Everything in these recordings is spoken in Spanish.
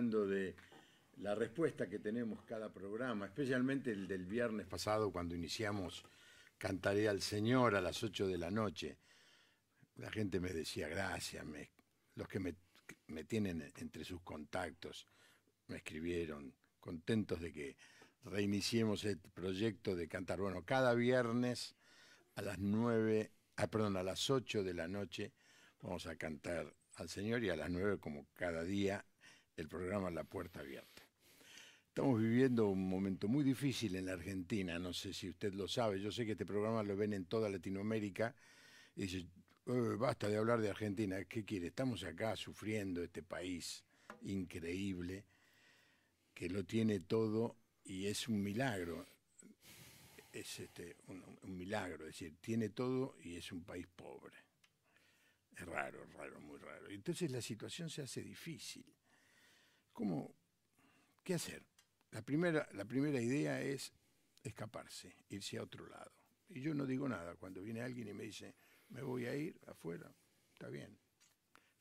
de la respuesta que tenemos cada programa, especialmente el del viernes pasado cuando iniciamos Cantaré al Señor a las 8 de la noche. La gente me decía gracias, me, los que me, tienen entre sus contactos me escribieron contentos de que reiniciemos el proyecto de cantar. Bueno, cada viernes a las 9, ah, perdón, a las 8 de la noche vamos a cantar al Señor y a las 9 como cada día el programa La Puerta Abierta. Estamos viviendo un momento muy difícil en la Argentina, no sé si usted lo sabe, yo sé que este programa lo ven en toda Latinoamérica y dice, basta de hablar de Argentina, ¿qué quiere? Estamos acá sufriendo este país increíble que lo tiene todo y es un milagro, es este, un, un milagro, es decir, tiene todo y es un país pobre. Es raro, raro, muy raro. Entonces la situación se hace difícil. ¿Cómo? ¿Qué hacer? La primera, idea es escaparse, irse a otro lado. Y yo no digo nada cuando viene alguien y me dice, me voy a ir afuera, está bien.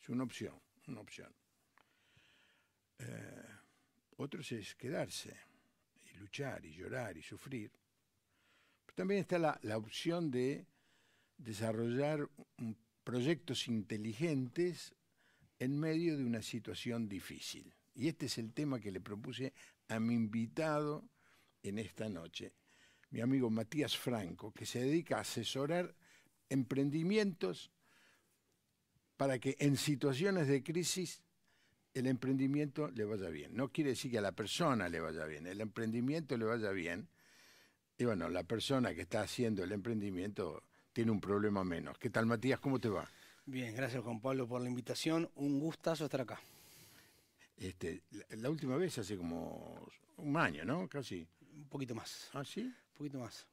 Es una opción, una opción. Eh, otros es quedarse y luchar y llorar y sufrir. Pero también está la opción de desarrollar proyectos inteligentes en medio de una situación difícil. Y este es el tema que le propuse a mi invitado en esta noche, mi amigo Matías Franco, que se dedica a asesorar emprendimientos para que en situaciones de crisis el emprendimiento le vaya bien. No quiere decir que a la persona le vaya bien, el emprendimiento le vaya bien. Y bueno, la persona que está haciendo el emprendimiento tiene un problema menos. ¿Qué tal, Matías? ¿Cómo te va? Bien, gracias Juan Pablo por la invitación. Un gustazo estar acá. Este, la, última vez hace como un año, ¿no? Casi. Un poquito más. ¿Ah, sí? Un poquito más.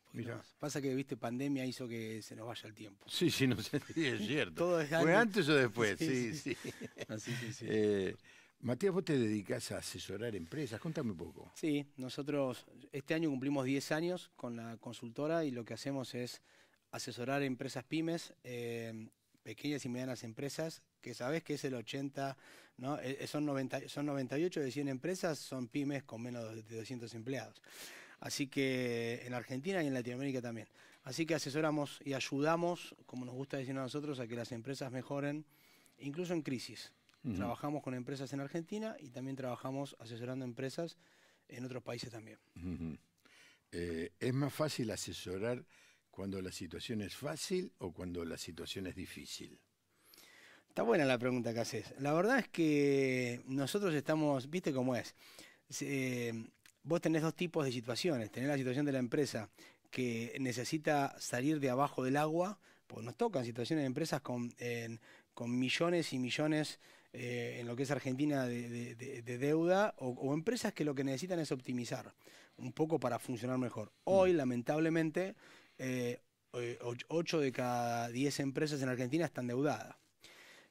Pasa que, viste, pandemia hizo que se nos vaya el tiempo. Sí, sí, no sé, sí, es cierto. ¿Fue antes o después? Sí, sí. Ah, eh, Matías, vos te dedicas a asesorar empresas, contame un poco. Sí, nosotros este año cumplimos 10 años con la consultora y lo que hacemos es asesorar empresas pymes, eh, pequeñas y medianas empresas, que sabes que es el 80 eh, eh, son, son 98 de 100 empresas, son pymes con menos de 200 empleados. Así que en Argentina y en Latinoamérica también. Así que asesoramos y ayudamos, como nos gusta decir a nosotros, a que las empresas mejoren, incluso en crisis. Trabajamos con empresas en Argentina y también trabajamos asesorando empresas en otros países también. Eh, ¿Es más fácil asesorar cuando la situación es fácil o cuando la situación es difícil? Está buena la pregunta que haces. La verdad es que nosotros estamos, viste cómo es. Eh, vos tenés dos tipos de situaciones. Tenés la situación de la empresa que necesita salir de abajo del agua, pues nos tocan situaciones de empresas con, millones y millones eh, en lo que es Argentina de, deuda, o, empresas que lo que necesitan es optimizar un poco para funcionar mejor. Mm. Hoy, lamentablemente, eh, 8 de cada 10 empresas en Argentina están deudadas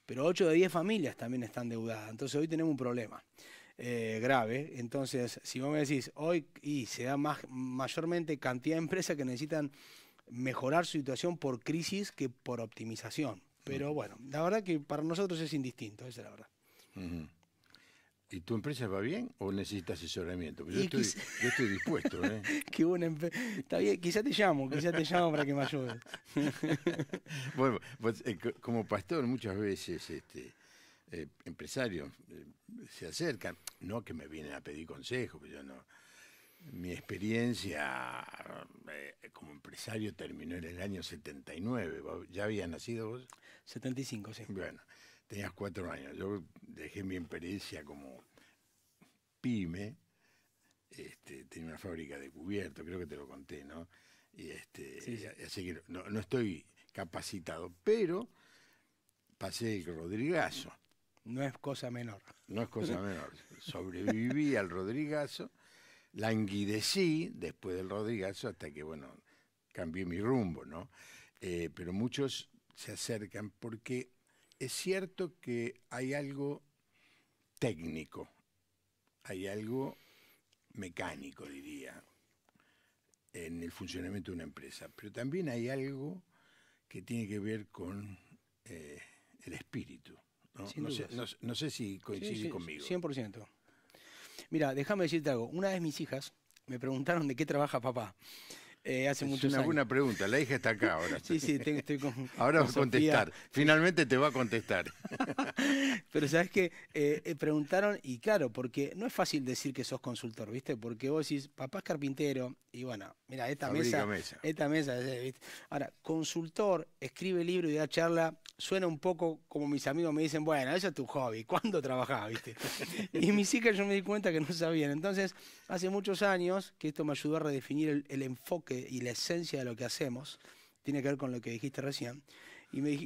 pero 8 de 10 familias también están deudadas. Entonces hoy tenemos un problema eh, grave. Entonces, si vos me decís, hoy y se da mayormente cantidad de empresas que necesitan mejorar su situación por crisis que por optimización. Pero bueno, la verdad que para nosotros es indistinto, esa es la verdad. ¿Y tu empresa va bien o necesitas asesoramiento? Pues yo estoy, dispuesto. ¿eh? Está bien, quizá te llamo, quizá te llamo para que me ayudes. bueno, pues, eh, como pastor muchas veces este, eh, empresarios eh, se acercan, no que me vienen a pedir consejo pero pues yo no. Mi experiencia como empresario terminó en el año 79. ¿Ya había nacido vos? 75, sí. Bueno tenías cuatro años. Yo dejé mi experiencia como pyme, este, tenía una fábrica de cubierto creo que te lo conté, ¿no? Y este, Así que no, estoy capacitado, pero pasé el Rodrigazo. No es cosa menor. No es cosa menor. Sobreviví al Rodrigazo, languidecí después del Rodrigazo hasta que, bueno, cambié mi rumbo, ¿no? Eh, pero muchos se acercan porque es cierto que hay algo técnico, hay algo mecánico, diría, en el funcionamiento de una empresa, pero también hay algo que tiene que ver con eh, el espíritu. ¿no? sé, si coincide conmigo. conmigo. 100%. Mira, déjame decirte algo. Una vez mis hijas me preguntaron de qué trabaja papá. Eh, hace es una buena pregunta, la hija está acá ahora. sí, sí, estoy con. Ahora va a contestar, finalmente te va a contestar. Pero sabes que eh, eh, preguntaron, y claro, porque no es fácil decir que sos consultor, ¿viste? Porque vos decís, papá es carpintero, y bueno, mira, esta mesa, Esta mesa, ¿viste? Ahora, consultor, escribe libro y da charla, suena un poco como mis amigos me dicen, bueno, eso es tu hobby, ¿cuándo trabajás, viste? y mis hijas yo me di cuenta que no sabían. Entonces, hace muchos años que esto me ayudó a redefinir el enfoque y la esencia de lo que hacemos tiene que ver con lo que dijiste recién. Y, me,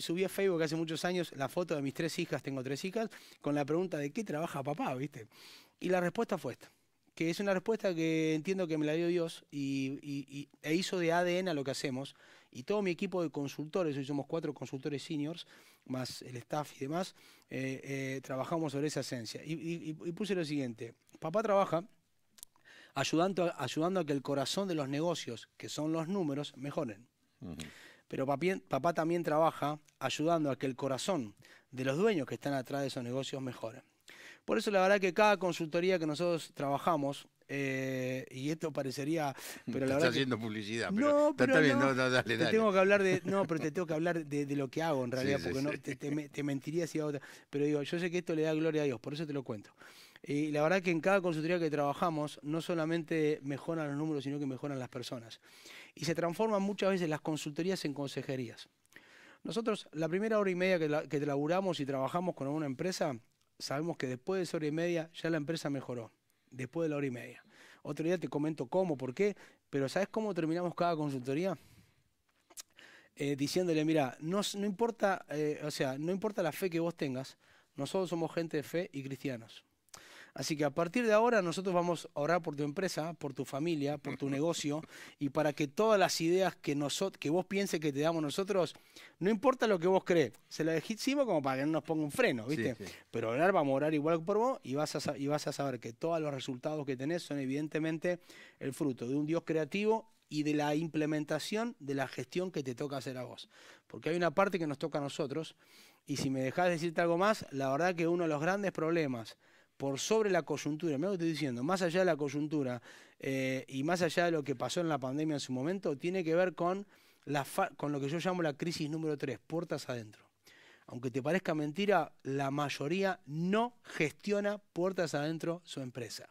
subí a Facebook hace muchos años la foto de mis tres hijas, tengo tres hijas, con la pregunta de qué trabaja papá, ¿viste? Y la respuesta fue esta, que es una respuesta que entiendo que me la dio Dios y, e hizo de ADN a lo que hacemos. Y todo mi equipo de consultores, hoy somos cuatro consultores seniors, más el staff y demás, eh, eh, trabajamos sobre esa esencia. Y, puse lo siguiente, papá trabaja ayudando, ayudando a que el corazón de los negocios, que son los números, mejoren. Pero papá también trabaja ayudando a que el corazón de los dueños que están atrás de esos negocios mejore. Por eso la verdad que cada consultoría que nosotros trabajamos, eh, y esto parecería, pero haciendo publicidad, pero, no, pero está bien, no, dale, Te tengo que hablar de, no, pero te tengo que hablar de, lo que hago en realidad, porque no Te, mentiría si hago otra. Pero digo, yo sé que esto le da gloria a Dios, por eso te lo cuento. Y la verdad que en cada consultoría que trabajamos no solamente mejoran los números, sino que mejoran las personas. Y se transforman muchas veces las consultorías en consejerías. Nosotros la primera hora y media que, la, y trabajamos con una empresa, sabemos que después de esa hora y media ya la empresa mejoró, después de la hora y media. Otro día te comento cómo, por qué, pero ¿sabes cómo terminamos cada consultoría? Eh, diciéndole, mira, importa, eh, o sea, no importa la fe que vos tengas, nosotros somos gente de fe y cristianos. Así que a partir de ahora nosotros vamos a orar por tu empresa, por tu familia, por tu negocio y para que todas las ideas que, vos pienses que te damos nosotros, no importa lo que vos crees, se lo decimos como para que no nos ponga un freno, ¿viste? Pero orar, vamos a orar igual por vos y vas, a, y vas a saber que todos los resultados que tenés son evidentemente el fruto de un Dios creativo y de la implementación de la gestión que te toca hacer a vos. Porque hay una parte que nos toca a nosotros, y si me dejás decirte algo más, la verdad que uno de los grandes problemas por sobre la coyuntura, me lo estoy diciendo, más allá de la coyuntura eh, y más allá de lo que pasó en la pandemia en su momento, tiene que ver con, lo que yo llamo la crisis número 3, puertas adentro. Aunque te parezca mentira, la mayoría no gestiona puertas adentro su empresa.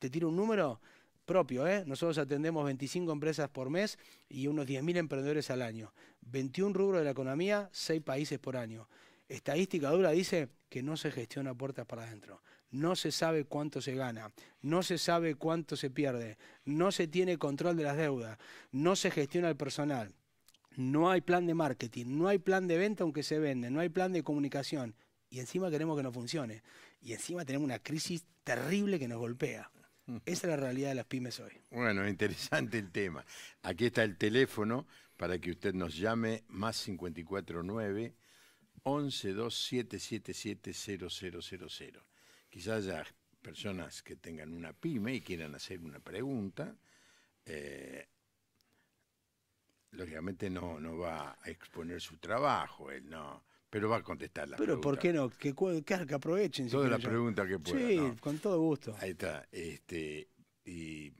Te tiro un número propio, ¿eh? nosotros atendemos 25 empresas por mes y unos 10.000 emprendedores al año, 21 rubros de la economía, 6 países por año. Estadística dura dice que no se gestiona puertas para adentro. No se sabe cuánto se gana, no se sabe cuánto se pierde, no se tiene control de las deudas, no se gestiona el personal, no hay plan de marketing, no hay plan de venta aunque se vende, no hay plan de comunicación. Y encima queremos que no funcione. Y encima tenemos una crisis terrible que nos golpea. Esa es la realidad de las pymes hoy. Bueno, interesante el tema. Aquí está el teléfono para que usted nos llame más 549. 1127770000. Quizás haya personas que tengan una pyme y quieran hacer una pregunta. Eh, lógicamente no, no va a exponer su trabajo, él no. Pero va a contestarla Pero ¿por qué no? Que, que, aprovechen. Toda la pregunta que pueda. Sí, con todo gusto. Ahí está. Este, y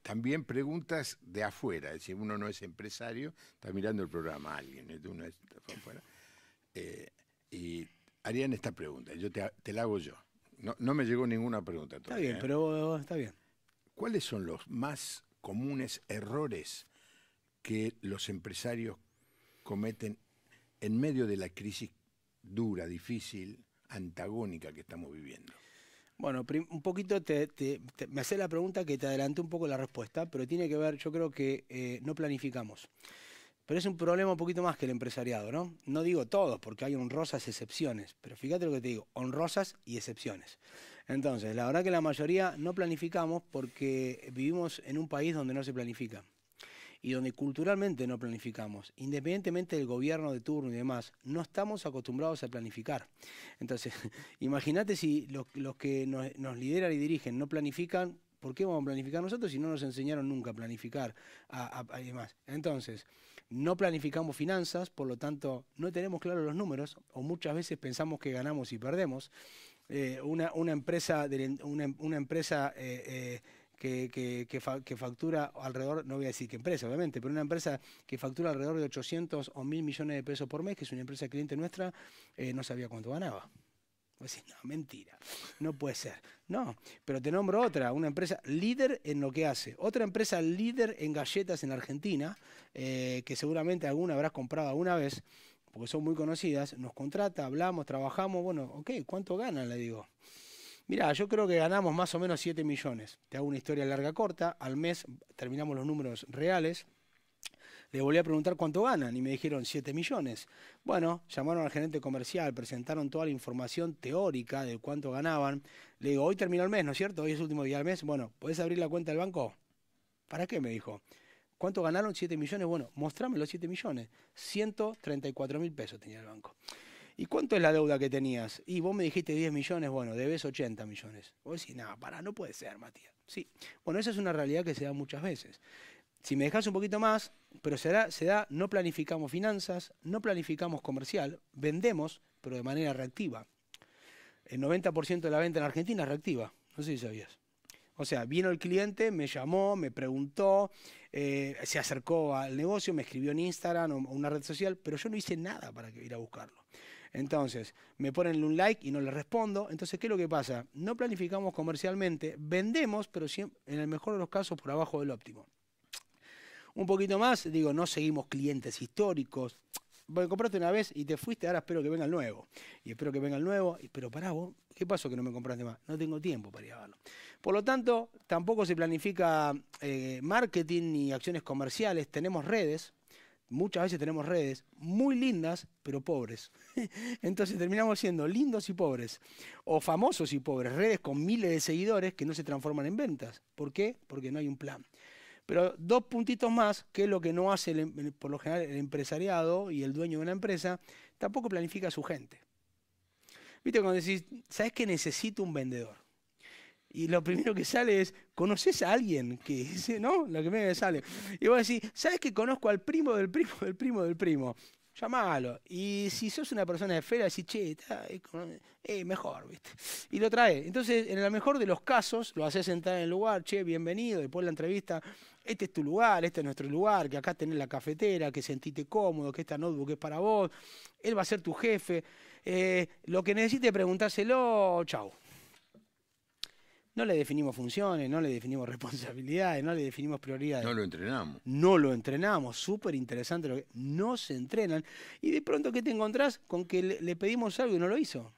también preguntas de afuera. Es decir, uno no es empresario, está mirando el programa alguien. ¿eh? Uno de afuera. Eh, y harían esta pregunta, yo te, la hago yo. No, me llegó ninguna pregunta. Todavía, está bien, ¿eh? pero eh, está bien. ¿Cuáles son los más comunes errores que los empresarios cometen en medio de la crisis dura, difícil, antagónica que estamos viviendo? Bueno, un poquito me hace la pregunta que te adelanté un poco la respuesta, pero tiene que ver, yo creo que no planificamos. Pero es un problema un poquito más que el empresariado, ¿no? No digo todos, porque hay honrosas excepciones, pero fíjate lo que te digo, honrosas y excepciones. Entonces, la verdad que la mayoría no planificamos porque vivimos en un país donde no se planifica y donde culturalmente no planificamos, independientemente del gobierno de turno y demás, no estamos acostumbrados a planificar. Entonces, imagínate si los, que nos, lideran y dirigen no planifican, ¿por qué vamos a planificar nosotros si no nos enseñaron nunca a planificar a, a, Entonces, no planificamos finanzas, por lo tanto no tenemos claros los números o muchas veces pensamos que ganamos y perdemos. Eh, una, empresa, de, una, empresa eh, eh, que, que, factura alrededor, no voy a decir qué empresa, obviamente, pero una empresa que factura alrededor de 800 o 1000 millones de pesos por mes, que es una empresa cliente nuestra, no sabía cuánto ganaba no, mentira, no puede ser. No, pero te nombro otra, una empresa líder en lo que hace. Otra empresa líder en galletas en Argentina, eh, que seguramente alguna habrás comprado alguna vez, porque son muy conocidas, nos contrata, hablamos, trabajamos, bueno, ok, ¿cuánto ganan? Le digo. Mira, yo creo que ganamos más o menos 7 millones. Te hago una historia larga corta, al mes terminamos los números reales. Le volví a preguntar cuánto ganan y me dijeron 7 millones. Bueno, llamaron al gerente comercial, presentaron toda la información teórica de cuánto ganaban. Le digo, hoy termina el mes, ¿no es cierto? Hoy es el último día del mes. Bueno, ¿podés abrir la cuenta del banco? ¿Para qué? Me dijo. ¿Cuánto ganaron? 7 millones. Bueno, mostrame los 7 millones. 134 mil pesos tenía el banco. ¿Y cuánto es la deuda que tenías? Y vos me dijiste 10 millones, bueno, debes 80 millones. Vos decís, nada, no, para, no puede ser, Matías. Sí. Bueno, esa es una realidad que se da muchas veces. Si me dejas un poquito más, pero se da, se da, no planificamos finanzas, no planificamos comercial, vendemos, pero de manera reactiva. El 90% de la venta en Argentina es reactiva, no sé si sabías. O sea, vino el cliente, me llamó, me preguntó, eh, se acercó al negocio, me escribió en Instagram o, una red social, pero yo no hice nada para ir a buscarlo. Entonces, me ponen un like y no le respondo. Entonces, ¿qué es lo que pasa? No planificamos comercialmente, vendemos, pero en el mejor de los casos por abajo del óptimo un poquito más, digo, no seguimos clientes históricos. Bueno, compraste una vez y te fuiste, ahora espero que venga el nuevo. Y espero que venga el nuevo, y, pero pará vos, ¿qué pasó que no me compraste más? No tengo tiempo para ir Por lo tanto, tampoco se planifica eh, marketing ni acciones comerciales. Tenemos redes, muchas veces tenemos redes muy lindas, pero pobres. Entonces terminamos siendo lindos y pobres, o famosos y pobres, redes con miles de seguidores que no se transforman en ventas. ¿Por qué? Porque no hay un plan. Pero dos puntitos más, que es lo que no hace em, por lo general el empresariado y el dueño de una empresa, tampoco planifica a su gente. Viste, cuando decís, ¿sabes que necesito un vendedor? Y lo primero que sale es, ¿conoces a alguien? Que dice, ¿no? Lo que me sale. Y vos decís, ¿sabes que conozco al primo del primo del primo del primo? llamalo. Y si sos una persona de esfera, decís, che, está, eh, mejor, ¿viste? Y lo trae. Entonces, en el mejor de los casos, lo haces entrar en el lugar, che, bienvenido, después de la entrevista, este es tu lugar, este es nuestro lugar, que acá tenés la cafetera, que sentiste cómodo, que esta notebook es para vos, él va a ser tu jefe. Eh, lo que necesite preguntárselo, chau. No le definimos funciones, no le definimos responsabilidades, no le definimos prioridades. No lo entrenamos. No lo entrenamos, súper interesante. Lo que, no se entrenan. Y de pronto, ¿qué te encontrás? Con que le, pedimos algo y no lo hizo.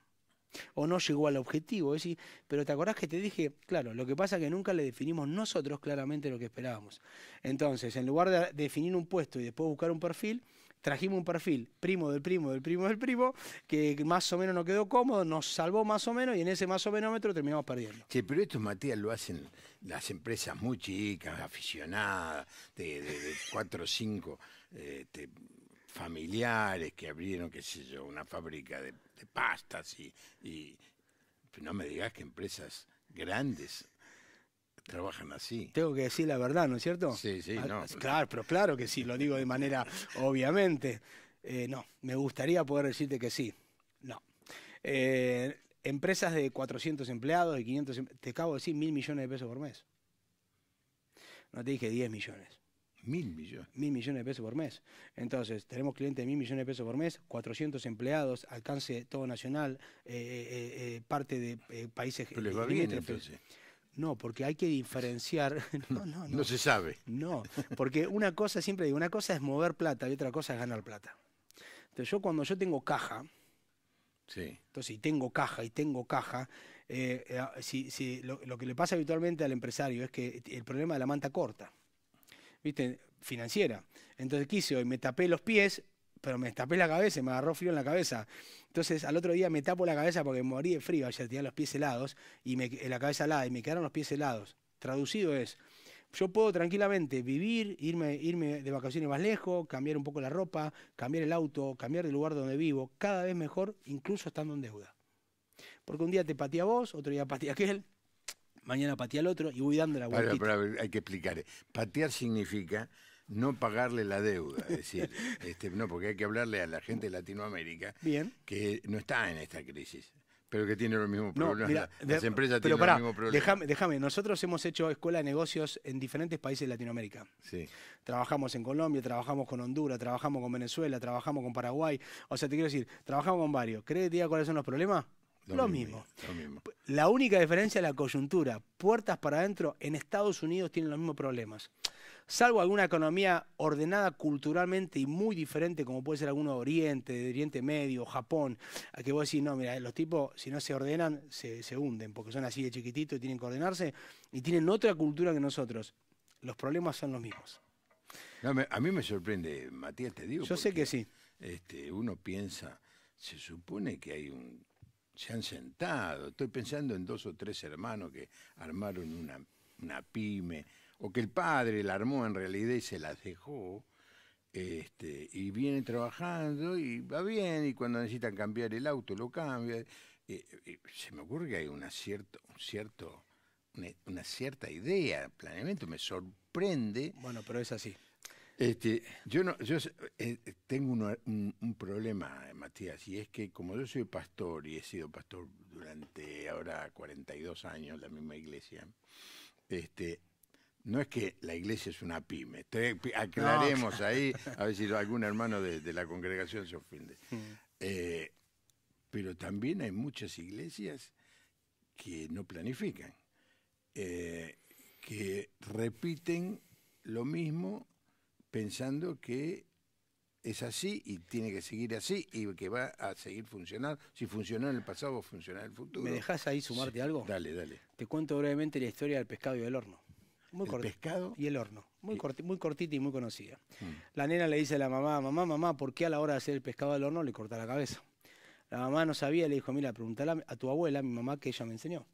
O no llegó al objetivo. Es decir, pero ¿te acordás que te dije? Claro, lo que pasa es que nunca le definimos nosotros claramente lo que esperábamos. Entonces, en lugar de definir un puesto y después buscar un perfil, trajimos un perfil primo del primo del primo del primo, que más o menos no quedó cómodo, nos salvó más o menos y en ese más o menos metro terminamos perdiendo. Sí, pero esto, Matías, lo hacen las empresas muy chicas, aficionadas, de, cuatro o cinco este, familiares que abrieron, qué sé yo, una fábrica de, pastas y no me digas que empresas grandes trabajan así. Tengo que decir la verdad, ¿no es cierto? Sí, sí, ah, no. Claro, pero claro que sí, lo digo de manera obviamente. Eh, no, me gustaría poder decirte que sí. No. Eh, empresas de 400 empleados de 500, em-, te acabo de decir mil millones de pesos por mes. No te dije 10 millones. Mil millones. Mil millones de pesos por mes. Entonces, tenemos clientes de mil millones de pesos por mes, 400 empleados, alcance todo nacional, eh, parte de países... entonces. No, porque hay que diferenciar. No, se sabe. No, porque una cosa, siempre digo, una cosa es mover plata y otra cosa es ganar plata. Entonces yo cuando yo tengo caja, sí. entonces y tengo caja y tengo caja, eh, eh, si, lo, que le pasa habitualmente al empresario es que el problema de la manta corta, ¿viste? Financiera. Entonces, ¿qué hice Me tapé los pies, pero me tapé la cabeza, me agarró frío en la cabeza. Entonces al otro día me tapo la cabeza porque morí de frío, ayer tenía los pies helados y me, eh, la cabeza helada y me quedaron los pies helados. Traducido es, yo puedo tranquilamente vivir, irme, irme de vacaciones más lejos, cambiar un poco la ropa, cambiar el auto, cambiar el lugar donde vivo, cada vez mejor, incluso estando en deuda. Porque un día te patea vos, otro día patea aquel, mañana patea el otro y voy dando la vuelta. hay que explicar. Patear significa no pagarle la deuda. Es decir, este, no, porque hay que hablarle a la gente de Latinoamérica que no está en esta crisis. Pero que tiene los mismos problemas. Las empresas tienen los mismos problemas. Déjame, nosotros hemos hecho escuela de negocios en diferentes países de Latinoamérica. Sí. Trabajamos en Colombia, trabajamos con Honduras, trabajamos con Venezuela, trabajamos con Paraguay. O sea, te quiero decir, trabajamos con varios. ¿Crees que cuáles son los problemas? Lo, mismo, lo, mismo, La única diferencia es la coyuntura. Puertas para adentro, en Estados Unidos tienen los mismos problemas salvo alguna economía ordenada culturalmente y muy diferente, como puede ser alguno de Oriente, de Oriente Medio, Japón, a que vos decís, no, mira, los tipos, si no se ordenan, se, hunden, porque son así de chiquititos y tienen que ordenarse, y tienen otra cultura que nosotros. Los problemas son los mismos. a mí me sorprende, Matías, te digo. Yo sé que sí. Este, uno piensa, se supone que hay un. Se han sentado. Estoy pensando en dos o tres hermanos que armaron una, una pyme o que el padre la armó en realidad y se las dejó, este, y viene trabajando y va bien, y cuando necesitan cambiar el auto lo cambia. Eh, eh, se me ocurre que hay una, cierto, un cierto, una, cierta idea, planeamiento, me sorprende. Bueno, pero es así. Este, yo no, yo eh, tengo un, problema, Matías, y es que como yo soy pastor y he sido pastor durante ahora 42 años en la misma iglesia, este, no es que la iglesia es una pyme. aclaremos ahí, a ver si algún hermano de, la congregación se ofende. Eh, pero también hay muchas iglesias que no planifican, eh, que repiten lo mismo pensando que es así y tiene que seguir así y que va a seguir funcionando. Si funcionó en el pasado, va a funcionar en el futuro. ¿Me dejas ahí sumarte algo? Dale, dale. Te cuento brevemente la historia del pescado y del horno muy el pescado. Y el horno. Muy, muy cortita y muy conocida. Mm. La nena le dice a la mamá, mamá, mamá, ¿por qué a la hora de hacer el pescado al horno le corta la cabeza? La mamá no sabía, le dijo, mira, pregúntale a tu abuela, mi mamá, que ella me enseñó.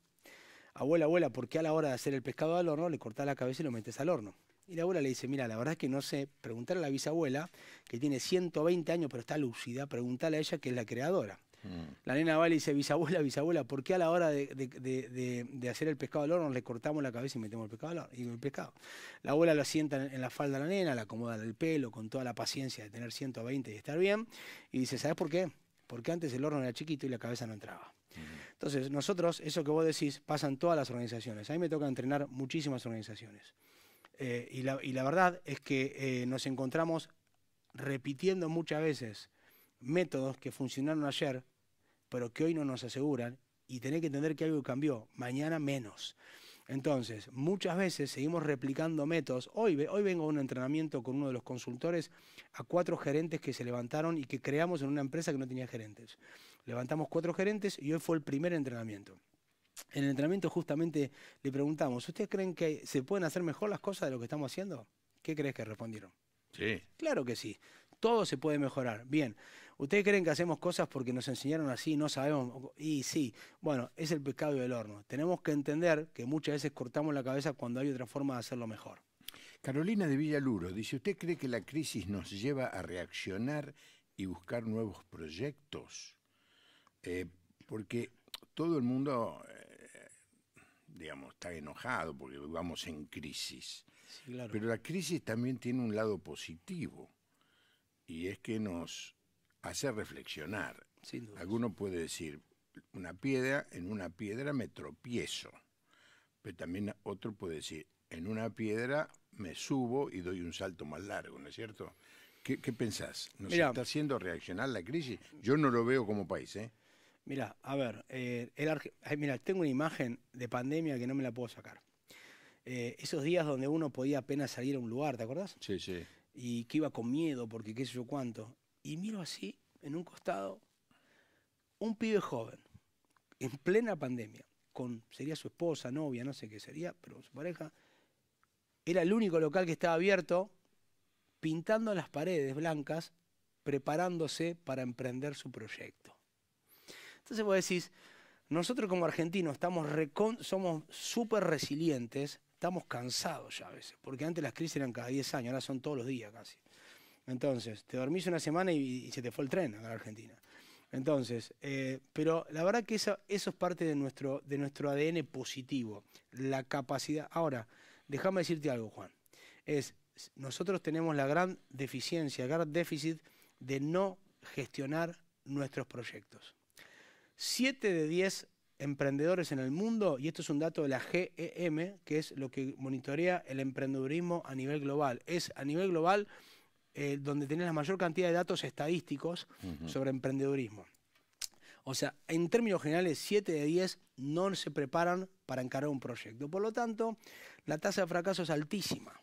Abuela, abuela, ¿por qué a la hora de hacer el pescado al horno le cortas la cabeza y lo metes al horno? Y la abuela le dice, mira, la verdad es que no sé, preguntar a la bisabuela, que tiene 120 años pero está lúcida, pregúntale a ella que es la creadora. Mm. La nena va y dice, bisabuela, bisabuela, ¿por qué a la hora de, hacer el pescado al horno le cortamos la cabeza y metemos el pescado al horno? Y el pescado. La abuela la sienta en, la falda de la nena, la acomoda del pelo con toda la paciencia de tener 120 y estar bien. Y dice, ¿sabes por qué? Porque antes el horno era chiquito y la cabeza no entraba. Mm. Entonces, nosotros, eso que vos decís, pasan todas las organizaciones. A mí me toca entrenar muchísimas organizaciones. Eh, y, la, verdad es que eh, nos encontramos repitiendo muchas veces métodos que funcionaron ayer pero que hoy no nos aseguran y tenés que entender que algo cambió, mañana menos. Entonces, muchas veces seguimos replicando métodos. Hoy, hoy vengo a un entrenamiento con uno de los consultores a cuatro gerentes que se levantaron y que creamos en una empresa que no tenía gerentes. Levantamos cuatro gerentes y hoy fue el primer entrenamiento. En el entrenamiento justamente le preguntamos, ¿ustedes creen que se pueden hacer mejor las cosas de lo que estamos haciendo? ¿Qué crees que respondieron? Sí. Claro que sí todo se puede mejorar. Bien, ¿ustedes creen que hacemos cosas porque nos enseñaron así, no sabemos? Y sí, bueno, es el pecado del horno. Tenemos que entender que muchas veces cortamos la cabeza cuando hay otra forma de hacerlo mejor. Carolina de Villaluro dice, ¿usted cree que la crisis nos lleva a reaccionar y buscar nuevos proyectos? Eh, porque todo el mundo, eh, digamos, está enojado porque vamos en crisis. claro. Pero la crisis también tiene un lado positivo y es que nos hace reflexionar. Alguno puede decir, una piedra, en una piedra me tropiezo, pero también otro puede decir, en una piedra me subo y doy un salto más largo, ¿no es cierto? ¿Qué, pensás? ¿Nos está haciendo reaccionar la crisis? Yo no lo veo como país, ¿eh? Mira, a ver, eh, el eh, mira, tengo una imagen de pandemia que no me la puedo sacar. Eh, esos días donde uno podía apenas salir a un lugar, ¿te acordás? Sí, sí y que iba con miedo porque qué sé yo cuánto. Y miro así, en un costado, un pibe joven, en plena pandemia, con, sería su esposa, novia, no sé qué sería, pero su pareja, era el único local que estaba abierto, pintando las paredes blancas, preparándose para emprender su proyecto. Entonces vos decís, nosotros como argentinos estamos somos súper resilientes estamos cansados ya a veces, porque antes las crisis eran cada 10 años, ahora son todos los días casi. Entonces, te dormís una semana y, se te fue el tren a la Argentina. Entonces, eh, pero la verdad que eso, es parte de nuestro, de nuestro ADN positivo, la capacidad. Ahora, déjame decirte algo, Juan. Es, nosotros tenemos la gran deficiencia, el gran déficit de no gestionar nuestros proyectos. Siete de diez emprendedores en el mundo, y esto es un dato de la GEM, que es lo que monitorea el emprendedurismo a nivel global. Es a nivel global eh, donde tenés la mayor cantidad de datos estadísticos sobre emprendedurismo. O sea, en términos generales, 7 de 10 no se preparan para encarar un proyecto. Por lo tanto, la tasa de fracaso es altísima.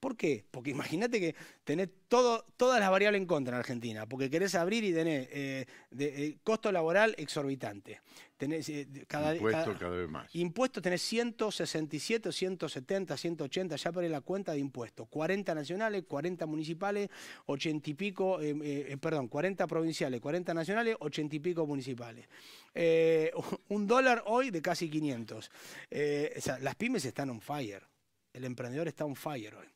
¿Por qué? Porque imagínate que tenés todo, todas las variables en contra en Argentina, porque querés abrir y tenés eh, de, eh, costo laboral exorbitante. Tenés, eh, cada, impuestos cada, vez más. Impuestos tenés 167, 170, 180, ya para la cuenta de impuestos. 40 nacionales, 40 municipales, 80 y pico, perdón, 40 provinciales, 40 nacionales, 80 y pico municipales. un dólar hoy de casi 500. las pymes están on fire. El emprendedor está on fire hoy.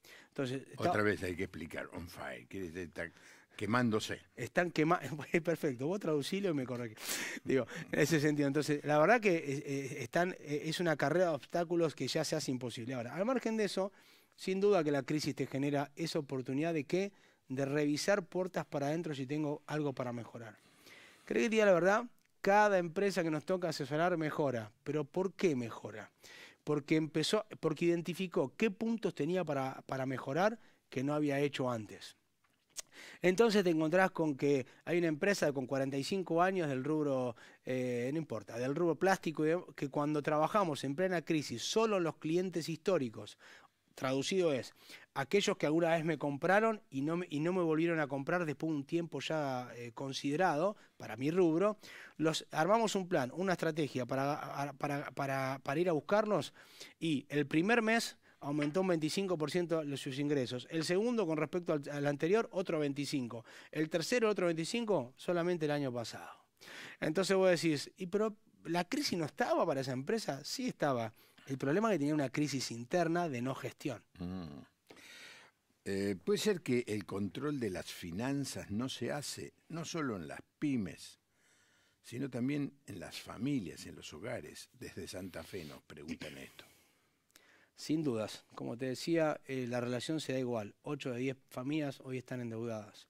Otra vez hay que explicar, on fire, que está quemándose. Están quemando, perfecto, vos traducilo y me corregís. Digo, en ese sentido, entonces, la verdad que eh, eh, están, eh, es una carrera de obstáculos que ya se hace imposible. Ahora, al margen de eso, sin duda que la crisis te genera esa oportunidad de qué? de revisar puertas para adentro si tengo algo para mejorar. Creo que la verdad, cada empresa que nos toca asesorar mejora, pero ¿por qué mejora? porque, empezó, porque identificó qué puntos tenía para, mejorar que no había hecho antes. Entonces te encontrás con que hay una empresa con 45 años del rubro, eh, no importa, del rubro plástico, que cuando trabajamos en plena crisis, solo los clientes históricos, traducido es, aquellos que alguna vez me compraron y no, no me volvieron a comprar después de un tiempo ya eh, considerado para mi rubro, los, armamos un plan, una estrategia para, para, ir a buscarnos y el primer mes aumentó un 25% sus ingresos. El segundo, con respecto al, anterior, otro 25%. El tercero, otro 25%, solamente el año pasado. Entonces vos decís, ¿y pero la crisis no estaba para esa empresa? Sí estaba. El problema es que tenía una crisis interna de no gestión. Mm. Eh, puede ser que el control de las finanzas no se hace no solo en las pymes, sino también en las familias, en los hogares. Desde Santa Fe nos preguntan esto. Sin dudas, como te decía, eh, la relación se da igual. 8 de 10 familias hoy están endeudadas.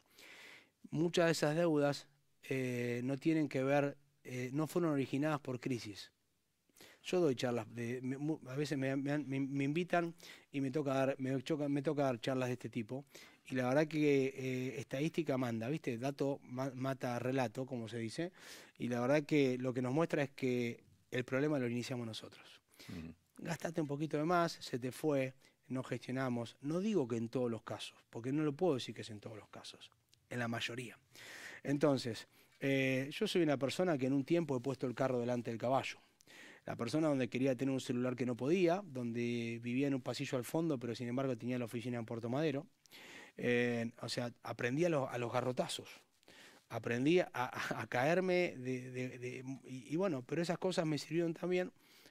Muchas de esas deudas eh, no tienen que ver, no fueron originadas por crisis, yo doy charlas, a veces me, me, me, invitan y me toca, dar, me, toca charlas de este tipo. Y la verdad que eh, estadística manda, ¿viste? Dato mata relato, como se dice. Y la verdad que lo que nos muestra es que el problema lo iniciamos nosotros. Gastaste un poquito de más, se te fue, no gestionamos. No digo que en todos los casos, porque no lo puedo decir que es en todos los casos, en la mayoría. Entonces, eh, yo soy una persona que en un tiempo he puesto el carro delante del caballo. La persona donde quería tener un celular que no podía, donde vivía en un pasillo al fondo, pero sin embargo tenía la oficina en Puerto Madero. Eh, o sea, aprendí a los, garrotazos aprendí a, caerme de, y, bueno, pero esas cosas me sirvieron también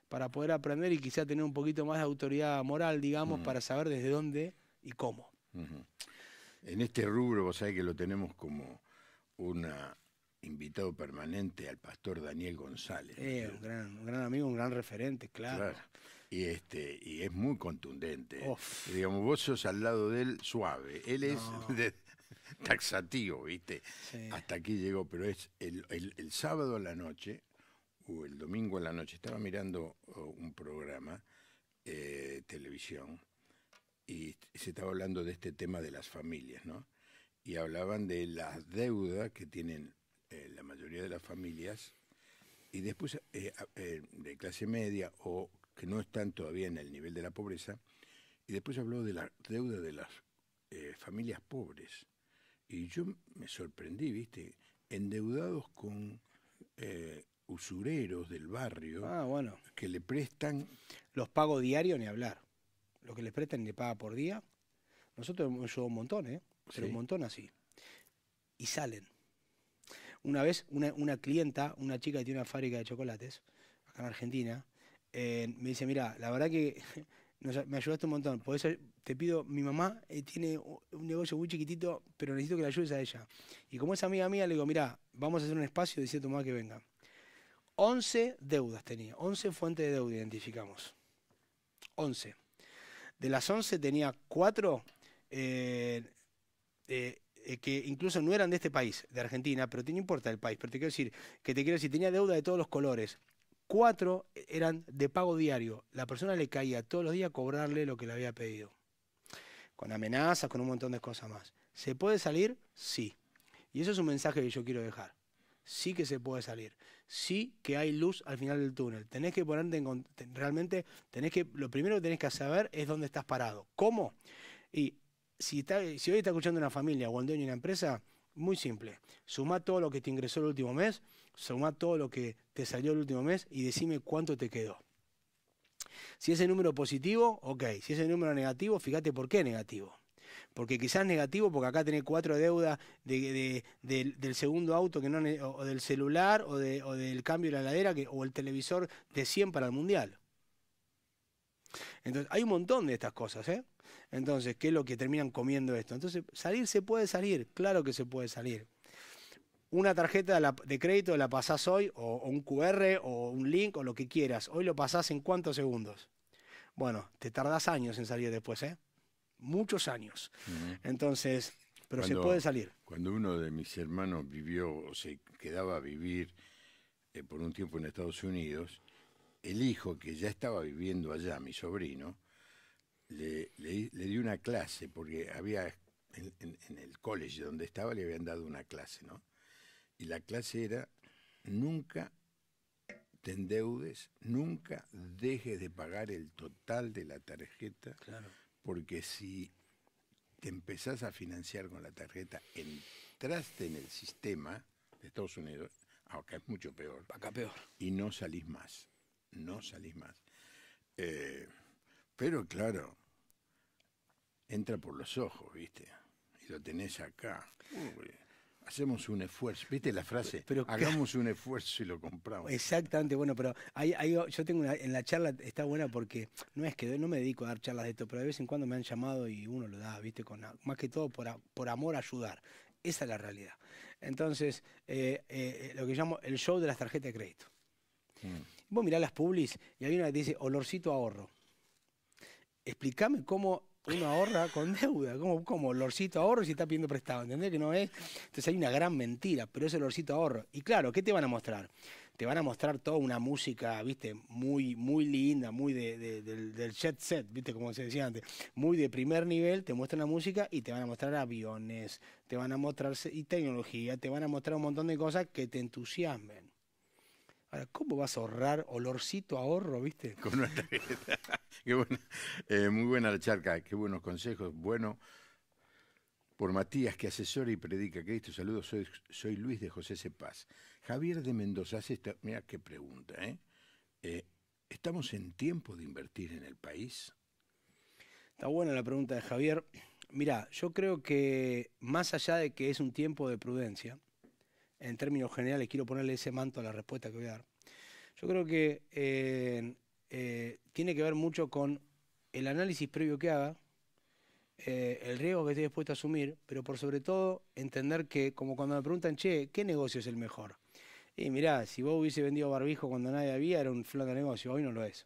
para poder aprender y quizá tener un poquito más de autoridad moral, digamos, mm. para saber desde dónde y cómo. En este rubro, vos sabés que lo tenemos como una invitado permanente al pastor Daniel González. Eh, un, gran, amigo, un gran referente, claro. Y, este, y es muy contundente. Digamos, vos sos al lado de él suave. Él es taxativo, ¿viste? Hasta aquí llegó, pero es el, sábado a la noche, o el domingo a la noche, estaba mirando uh, un programa, eh, televisión, y se estaba hablando de este tema de las familias, ¿no? Y hablaban de las deudas que tienen eh, la mayoría de las familias, y después eh, eh, de clase media o que no están todavía en el nivel de la pobreza, y después habló de la deuda de las familias pobres. Y yo me sorprendí, viste, endeudados con usureros del barrio ah, bueno. que le prestan... Los pagos diarios ni hablar. Lo que les prestan le paga por día. Nosotros hemos ayudado un montón, ¿eh? Pero un montón así. Y salen. Una vez una, clienta, una chica que tiene una fábrica de chocolates, acá en Argentina, eh, me dice, mira, la verdad que me ayudaste un montón. Por eso te pido, mi mamá eh, tiene un negocio muy chiquitito, pero necesito que la ayudes a ella. Y como es amiga mía, le digo, mira, vamos a hacer un espacio, dice a tu mamá que venga. 11 deudas tenía, 11 fuentes de deuda identificamos. 11. De las 11 tenía 4 eh, que incluso no eran de este país, de Argentina, pero no importa el país, pero te quiero decir, que te quiero decir, tenía deuda de todos los colores. Cuatro eh, eran de pago diario. La persona le caía todos los días a cobrarle lo que le había pedido. Con amenazas, con un montón de cosas más. ¿Se puede salir? Sí. Y eso es un mensaje que yo quiero dejar. Sí que se puede salir. Sí que hay luz al final del túnel. Tenés que ponerte en... Realmente, tenés que, lo primero que tenés que saber es dónde estás parado. ¿Cómo? Y si, hoy está escuchando una familia o el dueño de una empresa, muy simple. Suma todo lo que te ingresó el último mes, suma todo lo que te salió el último mes y decime cuánto te quedó. Si ese número positivo, ok. Si ese número negativo, fíjate por qué negativo. Porque quizás negativo, porque acá tenés cuatro deudas del segundo auto que no, o del celular o, del cambio de la heladera o el televisor de 100 para el mundial. Entonces, hay un montón de estas cosas, ¿eh? Entonces, ¿qué es lo que terminan comiendo esto? Entonces, salir se puede salir, claro que se puede salir. Una tarjeta de, crédito la pasás hoy, o, un QR, o un link, o lo que quieras. Hoy lo pasás en cuántos segundos. Bueno, te tardás años en salir después, ¿eh? Muchos años. Entonces, pero se puede salir. Cuando uno de mis hermanos vivió o se quedaba a vivir eh, por un tiempo en Estados Unidos, el hijo que ya estaba viviendo allá, mi sobrino, le, le, di una clase, porque había en, el college donde estaba le habían dado una clase, ¿no? Y la clase era, nunca te endeudes, nunca dejes de pagar el total de la tarjeta, claro. porque si te empezás a financiar con la tarjeta, entraste en el sistema de Estados Unidos, acá es mucho peor. Acá peor. Y no salís más, no salís más. Eh, pero claro, entra por los ojos, ¿viste? Y lo tenés acá. Hacemos un esfuerzo, ¿viste la frase? Pero, Hagamos un esfuerzo y lo compramos. Exactamente, bueno, pero yo tengo una, en la charla, está buena porque no es que no me dedico a dar charlas de esto, pero de vez en cuando me han llamado y uno lo da, ¿viste? Con, más que todo por, amor a ayudar. Esa es la realidad. Entonces, eh, eh, lo que llamo el show de las tarjetas de crédito. Mm. Vos mirás las publis y hay una que dice olorcito ahorro. Explícame cómo uno ahorra con deuda, como, como orcito ahorro si está pidiendo prestado, ¿entendés? Que no es. Entonces hay una gran mentira, pero es el orcito ahorro. Y claro, ¿qué te van a mostrar? Te van a mostrar toda una música, viste, muy, muy linda, muy de, del, del, jet set, viste, como se decía antes, muy de primer nivel, te muestran la música y te van a mostrar aviones, te van a mostrar y tecnología, te van a mostrar un montón de cosas que te entusiasmen. ¿cómo vas a ahorrar olorcito ahorro, viste? Con eh, muy buena la charca, qué buenos consejos. Bueno, por Matías, que asesora y predica Cristo. Saludos, soy, Luis de José Paz. Javier de Mendoza hace esta. Mira qué pregunta, ¿eh? ¿eh? ¿Estamos en tiempo de invertir en el país? Está buena la pregunta de Javier. Mira, yo creo que más allá de que es un tiempo de prudencia, en términos generales, quiero ponerle ese manto a la respuesta que voy a dar. Yo creo que eh, eh, tiene que ver mucho con el análisis previo que haga, eh, el riesgo que esté dispuesto a asumir, pero por sobre todo entender que, como cuando me preguntan, che, ¿qué negocio es el mejor? Y mirá, si vos hubiese vendido barbijo cuando nadie había, era un flota de negocio, hoy no lo es.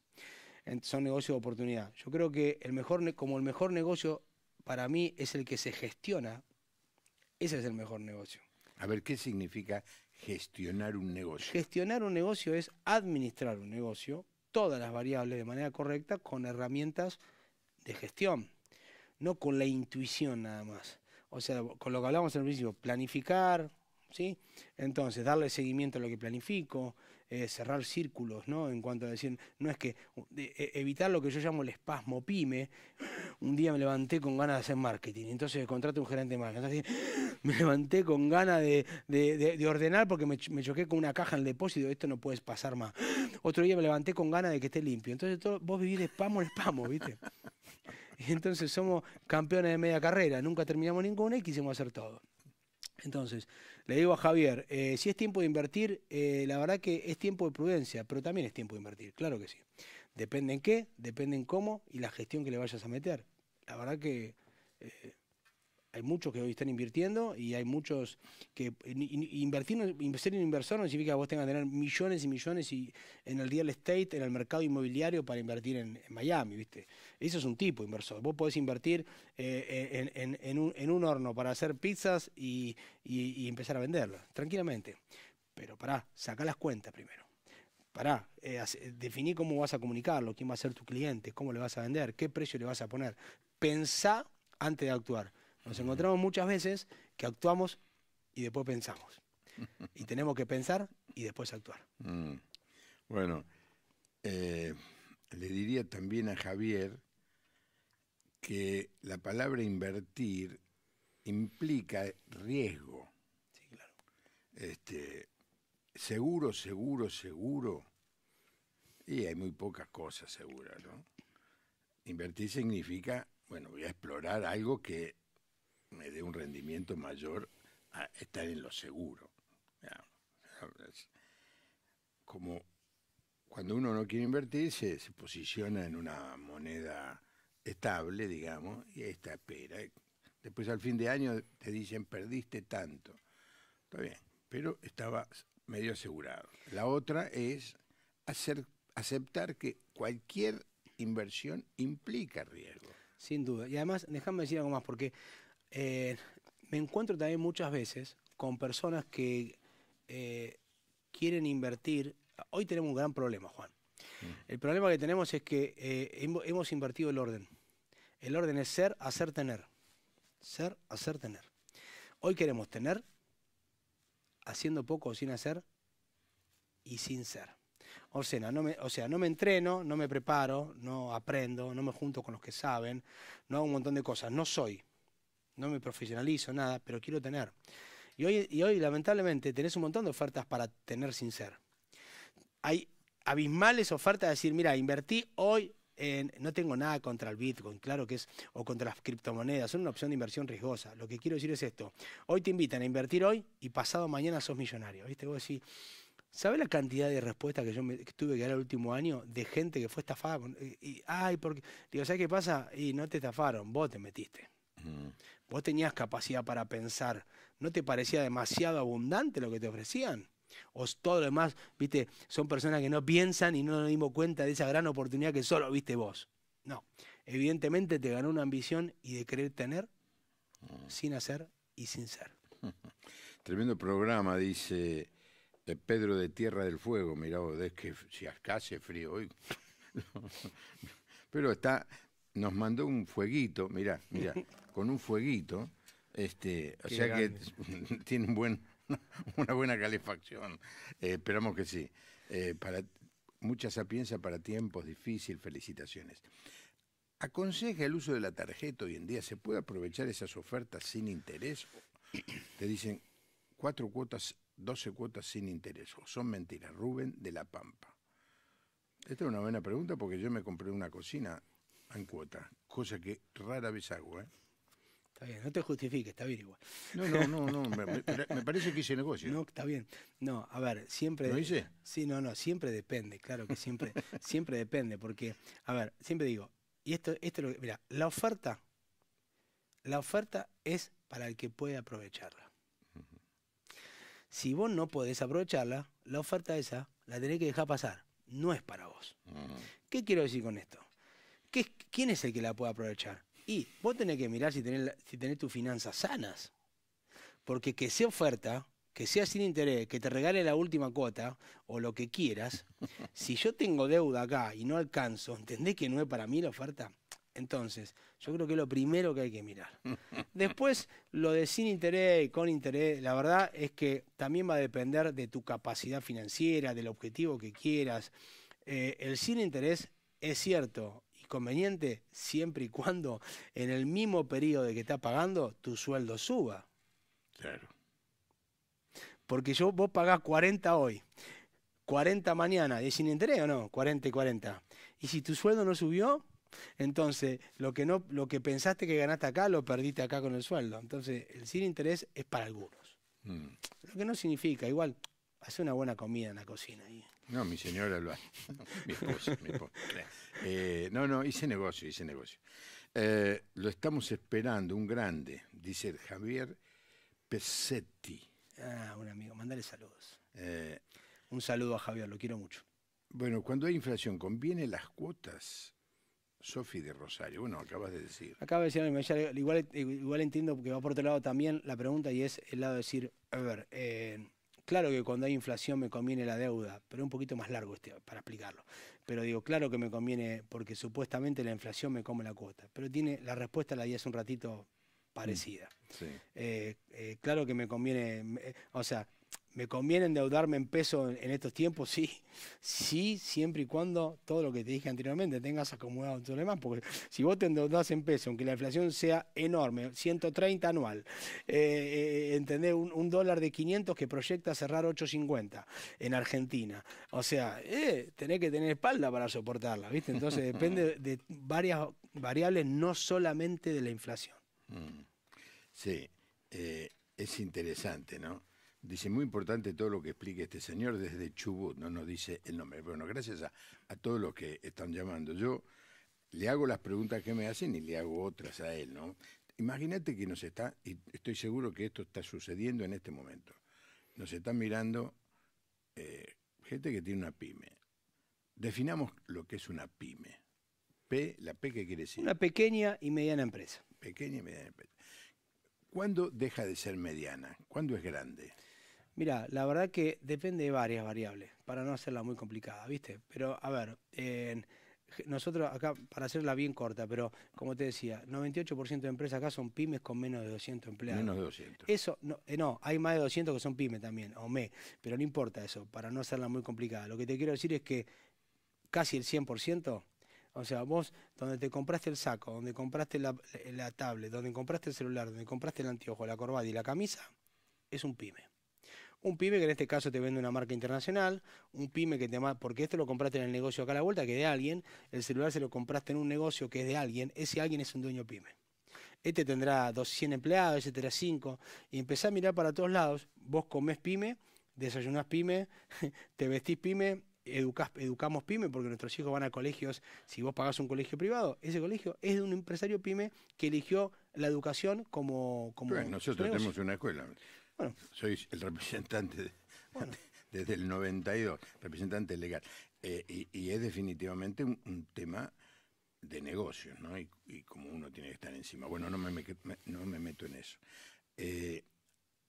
Son negocios de oportunidad. Yo creo que el mejor, como el mejor negocio para mí es el que se gestiona, ese es el mejor negocio. A ver, ¿qué significa gestionar un negocio? Gestionar un negocio es administrar un negocio, todas las variables de manera correcta, con herramientas de gestión, no con la intuición nada más. O sea, con lo que hablábamos en el principio, planificar, ¿sí? Entonces, darle seguimiento a lo que planifico, eh, cerrar círculos, ¿no? En cuanto a decir, no es que e, evitar lo que yo llamo el espasmo pyme. Un día me levanté con ganas de hacer marketing, entonces contraté un gerente de marketing. me levanté con ganas de, de, ordenar porque me, choqué con una caja en el depósito, esto no puedes pasar más. Otro día me levanté con ganas de que esté limpio. Entonces vos vivís de espasmo en espasmo, ¿viste? Y entonces somos campeones de media carrera, nunca terminamos ninguna y quisimos hacer todo. Entonces, le digo a Javier, eh, si es tiempo de invertir, eh, la verdad que es tiempo de prudencia, pero también es tiempo de invertir, claro que sí. Depende en qué, depende en cómo y la gestión que le vayas a meter. La verdad que eh, hay muchos que hoy están invirtiendo y hay muchos que invertir, en un inversor no significa que vos tengas que tener millones y millones en el real estate, en el mercado inmobiliario para invertir en, Miami, ¿viste? Eso es un tipo de inversor. Vos podés invertir eh, eh, en, un, horno para hacer pizzas y, empezar a venderlas, tranquilamente. Pero pará, sacar las cuentas primero pará, definir eh, definí cómo vas a comunicarlo, quién va a ser tu cliente, cómo le vas a vender, qué precio le vas a poner. Pensá antes de actuar. Nos encontramos muchas veces que actuamos y después pensamos. Y tenemos que pensar y después actuar. Mm. Bueno, eh, le diría también a Javier que la palabra invertir implica riesgo. Sí, claro. Este, seguro, seguro, seguro. Y hay muy pocas cosas seguras, ¿no? Invertir significa, bueno, voy a explorar algo que me dé un rendimiento mayor a estar en lo seguro. Como cuando uno no quiere invertir, se, posiciona en una moneda estable, digamos, y está, espera. Después al fin de año te dicen, perdiste tanto. Está bien, pero estaba medio asegurado. La otra es hacer, aceptar que cualquier inversión implica riesgo. Sin duda. Y además, déjame decir algo más, porque eh, me encuentro también muchas veces con personas que eh, quieren invertir. Hoy tenemos un gran problema, Juan. Mm. El problema que tenemos es que eh, hemos invertido el orden. El orden es ser, hacer, tener. Ser, hacer, tener. Hoy queremos tener haciendo poco sin hacer y sin ser. O no me, o sea, no me entreno, no me preparo, no aprendo, no me junto con los que saben, no hago un montón de cosas. No soy, no me profesionalizo, nada, pero quiero tener. Y hoy, y hoy, lamentablemente, tenés un montón de ofertas para tener sin ser. Hay abismales ofertas de decir, mira, invertí hoy, en, no tengo nada contra el Bitcoin, claro que es, o contra las criptomonedas, son una opción de inversión riesgosa. Lo que quiero decir es esto, hoy te invitan a invertir hoy y pasado mañana sos millonario, ¿viste? Vos decís, ¿sabés la cantidad de respuestas que yo tuve que dar el último año de gente que fue estafada? y, ay, porque, digo, ¿sabes qué pasa? Y no te estafaron, vos te metiste. Vos tenías capacidad para pensar. ¿No te parecía demasiado abundante lo que te ofrecían? O todo lo demás, viste, son personas que no piensan y no nos dimos cuenta de esa gran oportunidad que solo viste vos. No, evidentemente te ganó una ambición y de querer tener mm. sin hacer y sin ser. Tremendo programa, dice Pedro de Tierra del Fuego. Mirá vos, es que si acá hace frío hoy. Pero está, nos mandó un fueguito, mirá, mirá. con un fueguito, este, o sea que tiene una buena calefacción. Eh, esperamos que sí. Eh, para, mucha sapienza para tiempos difíciles, felicitaciones. ¿Aconseja el uso de la tarjeta hoy en día? ¿Se puede aprovechar esas ofertas sin interés? Te dicen cuatro cuotas, doce cuotas sin interés. son mentiras. Rubén de la Pampa. Esta es una buena pregunta porque yo me compré una cocina en cuota, cosa que rara vez hago. ¿eh? Está bien, no te justifiques, está bien igual. No, no, no, no, me, parece que hice negocio. No, está bien. No, a ver, siempre. ¿Lo hice? Sí, no, no, siempre depende, claro que siempre, siempre depende, porque, a ver, siempre digo, y esto, esto lo Mira, la oferta, la oferta es para el que puede aprovecharla. Si vos no podés aprovecharla, la oferta esa la tenés que dejar pasar. No es para vos. Mm. ¿Qué quiero decir con esto? ¿Qué, ¿Quién es el que la puede aprovechar? Y vos tenés que mirar si tenés, si tus finanzas sanas. Porque que sea oferta, que sea sin interés, que te regale la última cuota o lo que quieras, si yo tengo deuda acá y no alcanzo, ¿entendés que no es para mí la oferta? Entonces, yo creo que es lo primero que hay que mirar. Después, lo de sin interés y con interés, la verdad es que también va a depender de tu capacidad financiera, del objetivo que quieras. Eh, el sin interés es cierto, conveniente siempre y cuando en el mismo periodo de que está pagando tu sueldo suba. Claro. Porque yo, vos pagás 40 hoy, 40 mañana, y sin interés o no, 40 y 40. Y si tu sueldo no subió, entonces lo que, no, lo que pensaste que ganaste acá lo perdiste acá con el sueldo. Entonces el sin interés es para algunos. Mm. Lo que no significa, igual, hace una buena comida en la cocina. Ahí. No, mi señora lo hace. mi esposa, mi Eh, no, no, hice negocio, hice negocio. Eh, lo estamos esperando, un grande, dice Javier Pesetti. Ah, un amigo, mandale saludos. Eh, un saludo a Javier, lo quiero mucho. Bueno, cuando hay inflación, ¿conviene las cuotas? Sofi de Rosario, bueno, acabas de decir. Acaba de decir, igual, igual entiendo porque va por otro lado también la pregunta y es el lado de decir, a ver, claro que cuando hay inflación me conviene la deuda, pero un poquito más largo este para explicarlo pero digo, claro que me conviene porque supuestamente la inflación me come la cuota, pero tiene la respuesta la di hace un ratito mm, parecida. Eh, eh, claro que me conviene, eh, o sea, ¿Me conviene endeudarme en peso en, estos tiempos? Sí, sí, siempre y cuando todo lo que te dije anteriormente tengas acomodado todo lo demás, porque si vos te endeudás en peso, aunque la inflación sea enorme, 130 anual, eh, eh Un, dólar de 500 que proyecta cerrar 850 en Argentina. O sea, eh, tenés que tener espalda para soportarla, ¿viste? Entonces depende de varias variables, no solamente de la inflación. Mm. Sí, eh, es interesante, ¿no? Dice, muy importante todo lo que explique este señor desde Chubut, no nos dice el nombre. Bueno, gracias a, todos los que están llamando. Yo le hago las preguntas que me hacen y le hago otras a él, ¿no? Imagínate que nos está, y estoy seguro que esto está sucediendo en este momento, nos están mirando eh, gente que tiene una pyme. Definamos lo que es una pyme. P, ¿la P qué quiere decir? Una pequeña y mediana empresa. Pequeña y mediana empresa. ¿Cuándo deja de ser mediana? ¿Cuándo es grande? Mira, la verdad que depende de varias variables, para no hacerla muy complicada, ¿viste? Pero a ver, nosotros acá, para hacerla bien corta, pero como te decía, 98% de empresas acá son pymes con menos de 200 empleados. Menos de 200. Eso, no, eh, no hay más de 200 que son pymes también, o me, pero no importa eso, para no hacerla muy complicada. Lo que te quiero decir es que casi el 100%, o sea, vos donde te compraste el saco, donde compraste la, la tablet, donde compraste el celular, donde compraste el anteojo, la corbata y la camisa, es un pyme. Un pyme que en este caso te vende una marca internacional, un pyme que te porque esto lo compraste en el negocio acá a la vuelta, que es de alguien, el celular se lo compraste en un negocio que es de alguien, ese alguien es un dueño pyme. Este tendrá 200 empleados, etcétera, tendrá 5, y empezás a mirar para todos lados, vos comés pyme, desayunás pyme, te vestís pyme, educamos pyme, porque nuestros hijos van a colegios, si vos pagás un colegio privado, ese colegio es de un empresario pyme que eligió la educación como... como nosotros tenemos una escuela soy el representante desde el 92, representante legal. Eh, y, es definitivamente un, tema de negocios, ¿no? Y, como uno tiene que estar encima. Bueno, no me, meto en eso. Eh,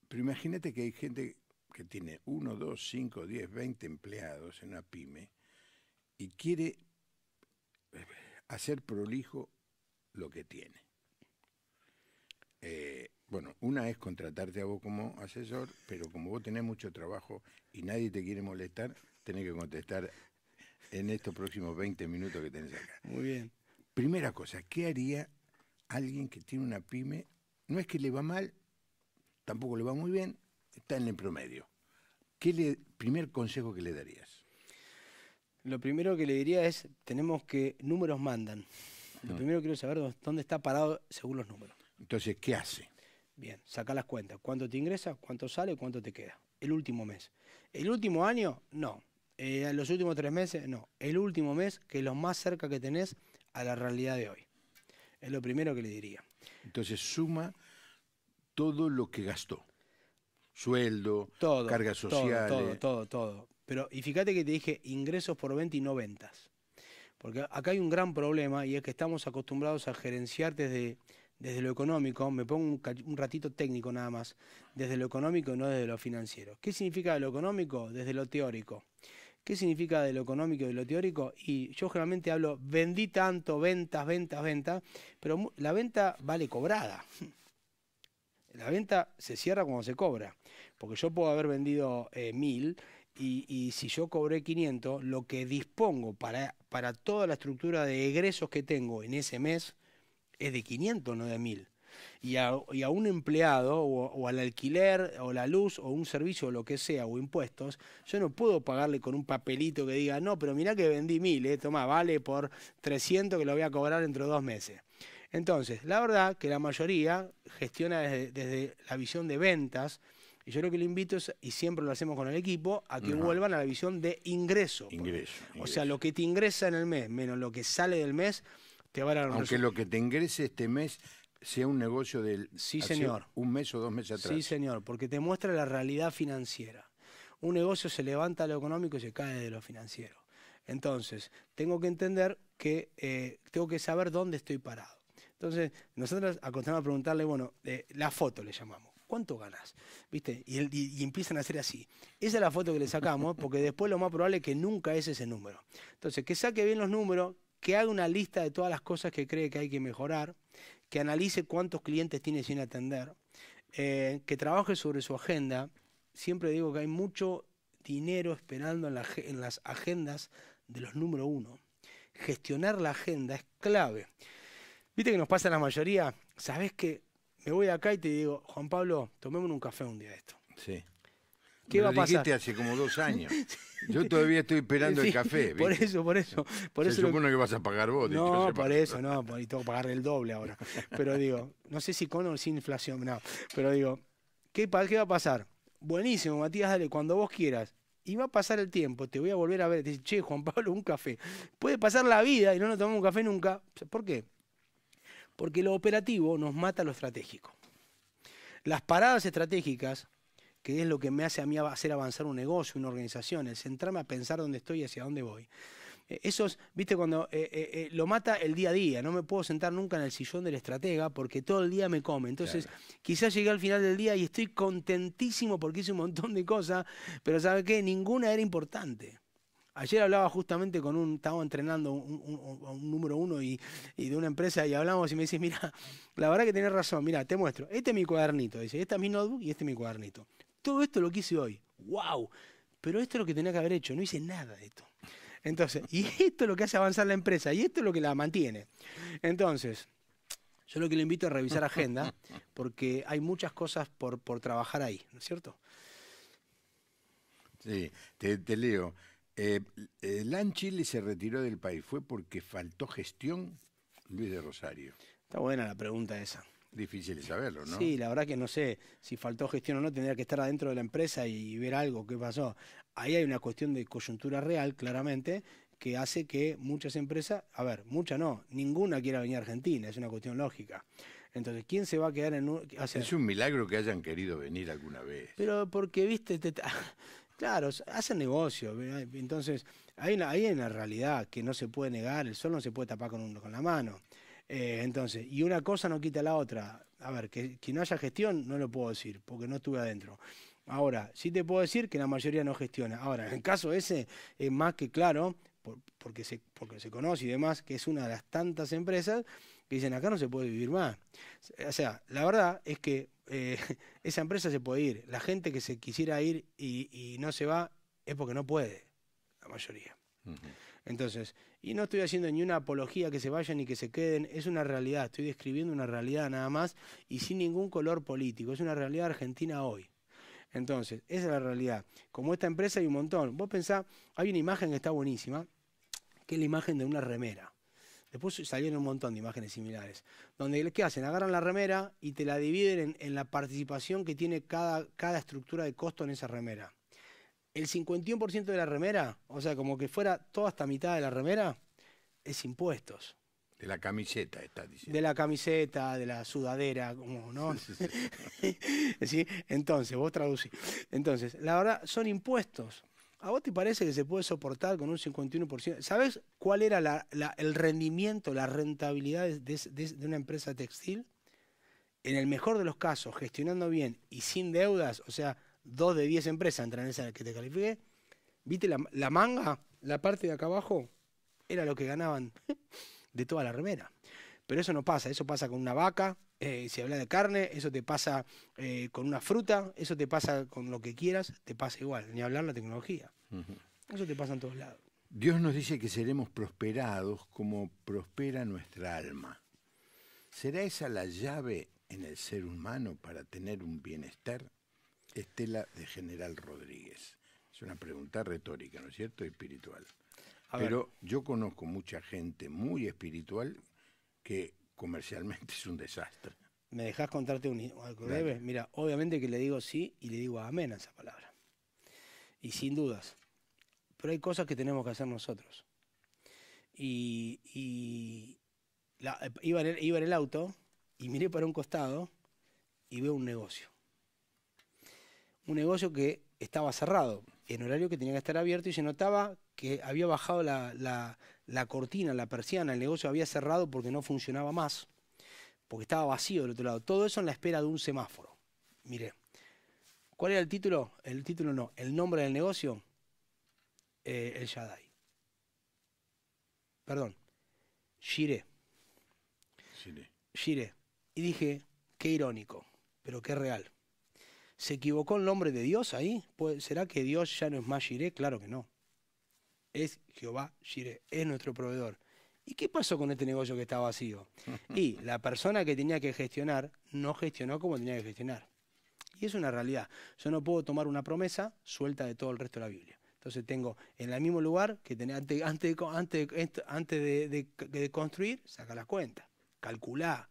pero imagínate que hay gente que tiene 1, 2, 5, 10, 20 empleados en una pyme y quiere eh, hacer prolijo lo que tiene. Eh, bueno, una es contratarte a vos como asesor, pero como vos tenés mucho trabajo y nadie te quiere molestar, tenés que contestar en estos próximos 20 minutos que tenés acá. Muy bien. Primera cosa, ¿qué haría alguien que tiene una pyme? No es que le va mal, tampoco le va muy bien, está en el promedio. ¿Qué le, primer consejo que le darías? Lo primero que le diría es, tenemos que, números mandan. Lo mm. primero quiero saber dónde está parado según los números. Entonces, ¿qué hace? Bien, saca las cuentas. ¿Cuánto te ingresa? ¿Cuánto sale? ¿Cuánto te queda? El último mes. ¿El último año? No. Eh, ¿Los últimos tres meses? No. El último mes que es lo más cerca que tenés a la realidad de hoy. Es lo primero que le diría. Entonces suma todo lo que gastó. Sueldo, carga cargas sociales. Todo, todo, todo, todo. Pero, y fíjate que te dije ingresos por venta y no ventas. Porque acá hay un gran problema y es que estamos acostumbrados a gerenciar desde desde lo económico, me pongo un, ratito técnico nada más, desde lo económico no desde lo financiero. ¿Qué significa de lo económico? Desde lo teórico. ¿Qué significa de lo económico y de lo teórico? Y yo generalmente hablo, vendí tanto, ventas, ventas, ventas, pero la venta vale cobrada. La venta se cierra cuando se cobra, porque yo puedo haber vendido eh, mil y, si yo cobré 500, lo que dispongo para, para toda la estructura de egresos que tengo en ese mes, es de 500, no de 1000. Y a, y a un empleado o, al alquiler o la luz o un servicio o lo que sea o impuestos, yo no puedo pagarle con un papelito que diga, no, pero mirá que vendí 1000, eh, toma, vale por 300 que lo voy a cobrar dentro de dos meses. Entonces, la verdad que la mayoría gestiona desde, la visión de ventas, y yo lo que le invito y siempre lo hacemos con el equipo, a que vuelvan a la visión de Ingreso, pues. ingreso. O sea, lo que te ingresa en el mes menos lo que sale del mes aunque lo que te ingrese este mes sea un negocio del sí, señor. un mes o dos meses atrás. Sí, señor, porque te muestra la realidad financiera. Un negocio se levanta de lo económico y se cae de lo financiero. Entonces, tengo que entender que eh, tengo que saber dónde estoy parado. Entonces, nosotros acostumbramos a preguntarle, bueno, eh, la foto le llamamos. ¿Cuánto ganas? ¿Viste? Y, y, empiezan a hacer así. Esa es la foto que le sacamos, porque después lo más probable es que nunca es ese número. Entonces, que saque bien los números, que haga una lista de todas las cosas que cree que hay que mejorar, que analice cuántos clientes tiene sin atender, eh, que trabaje sobre su agenda. Siempre digo que hay mucho dinero esperando en, las agendas de los número uno. Gestionar la agenda es clave. ¿Viste que nos pasa a la mayoría? Sabes que me voy acá y te digo, Juan Pablo, tomémonos un café un día de esto? Sí. ¿Qué va a pasar? dijiste hace como dos años. Yo todavía estoy esperando el café. Por eso, por eso. Por Se eso supone lo... que vas a pagar vos. No, por eso, no. Y tengo que pagar el doble ahora. Pero digo, no sé si con o sin inflación, no. Pero digo, ¿qué, ¿qué va a pasar? Buenísimo, Matías, dale, cuando vos quieras. Y va a pasar el tiempo, te voy a volver a ver. Te che, Juan Pablo, un café. Puede pasar la vida y no nos tomamos un café nunca. ¿Por qué? Porque lo operativo nos mata lo estratégico. Las paradas estratégicas que es lo que me hace a mí hacer avanzar un negocio, una organización, el centrarme a pensar dónde estoy y hacia dónde voy. E, eso es, viste, cuando eh, eh, eh, lo mata el día a día, no me puedo sentar nunca en el sillón del estratega porque todo el día me come. Entonces, quizás llegué al final del día y estoy contentísimo porque hice un montón de cosas, pero ¿sabe qué? Ninguna era importante. Ayer hablaba justamente con un, estaba entrenando un, un, número uno y, de una empresa y hablamos y me dice, mira, la verdad que tenés razón, mira, te muestro, este es mi cuadernito, dice, este es mi notebook y este es mi cuadernito todo esto lo que hice hoy. ¡Wow! Pero esto es lo que tenía que haber hecho, no hice nada de esto. Entonces, y esto es lo que hace avanzar la empresa, y esto es lo que la mantiene. Entonces, yo lo que le invito es revisar agenda, porque hay muchas cosas por, por trabajar ahí, ¿no es cierto? Sí, te, leo. Eh, eh se retiró del país. ¿Fue porque faltó gestión? Luis de Rosario. Está buena la pregunta esa. Difícil saberlo, ¿no? Sí, la verdad que no sé si faltó gestión o no, tendría que estar adentro de la empresa y ver algo, qué pasó. Ahí hay una cuestión de coyuntura real, claramente, que hace que muchas empresas, a ver, muchas no, ninguna quiera venir a Argentina, es una cuestión lógica. Entonces, ¿quién se va a quedar en un...? Es un milagro que hayan querido venir alguna vez. Pero porque, viste, te, claro, hacen negocio. Entonces, hay una, hay una realidad que no se puede negar, el sol no se puede tapar con, con la mano. Eh, entonces, y una cosa no quita la otra. A ver, que, no haya gestión no lo puedo decir, porque no estuve adentro. Ahora, sí te puedo decir que la mayoría no gestiona. Ahora, en el caso ese es más que claro, porque, se, porque se conoce y demás, que es una de las tantas empresas que dicen, acá no se puede vivir más. O sea, la verdad es que eh, esa empresa se puede ir. La gente que se quisiera ir y, no se va es porque no puede, la mayoría. Entonces, y no estoy haciendo ni una apología que se vayan ni que se queden, es una realidad, estoy describiendo una realidad nada más y sin ningún color político, es una realidad argentina hoy. Entonces, esa es la realidad. Como esta empresa hay un montón. Vos pensás, hay una imagen que está buenísima, que es la imagen de una remera. Después salieron un montón de imágenes similares. Donde, ¿qué hacen? Agarran la remera y te la dividen en, en la participación que tiene cada, cada estructura de costo en esa remera el 51% de la remera, o sea, como que fuera toda esta mitad de la remera, es impuestos. De la camiseta, estás diciendo. De la camiseta, de la sudadera, como, ¿no? Sí, Entonces, vos traducís. Entonces, la verdad, son impuestos. ¿A vos te parece que se puede soportar con un 51%? ¿Sabes cuál era el rendimiento, la rentabilidad de una empresa textil? En el mejor de los casos, gestionando bien y sin deudas, o sea, dos de diez empresas entran en esa que te califiqué. ¿Viste la, manga? La parte de acá abajo era lo que ganaban de toda la remera. Pero eso no pasa, eso pasa con una vaca, eh, si habla de carne, eso te pasa eh, con una fruta, eso te pasa con lo que quieras, te pasa igual, ni hablar la tecnología. Eso te pasa en todos lados. Dios nos dice que seremos prosperados como prospera nuestra alma. ¿Será esa la llave en el ser humano para tener un bienestar? Estela de General Rodríguez? Es una pregunta retórica, ¿no es cierto? Espiritual. Pero yo conozco mucha gente muy espiritual que comercialmente es un desastre. ¿Me dejas contarte un, algo breve? Mira, obviamente que le digo sí y le digo amén a esa palabra. Y sin dudas. Pero hay cosas que tenemos que hacer nosotros. Y, eh, iba, el, iba en el auto y miré para un costado y veo un negocio un negocio que estaba cerrado, en horario que tenía que estar abierto y se notaba que había bajado la, cortina, la persiana, el negocio había cerrado porque no funcionaba más, porque estaba vacío del otro lado. Todo eso en la espera de un semáforo. Mire, ¿cuál era el título? El título no, el nombre del negocio, eh, el Shaddai. Perdón, Shire. Shire. Shire. Y dije, qué irónico, pero qué real. ¿Se equivocó el nombre de Dios ahí? Pues, ¿Será que Dios ya no es más Giré? Claro que no. Es Jehová Jiré, es nuestro proveedor. ¿Y qué pasó con este negocio que estaba vacío? Y la persona que tenía que gestionar no gestionó como tenía que gestionar. Y es una realidad. Yo no puedo tomar una promesa suelta de todo el resto de la Biblia. Entonces tengo en el mismo lugar que tenía antes, antes, antes, de, de, construir, saca las cuentas, calcula,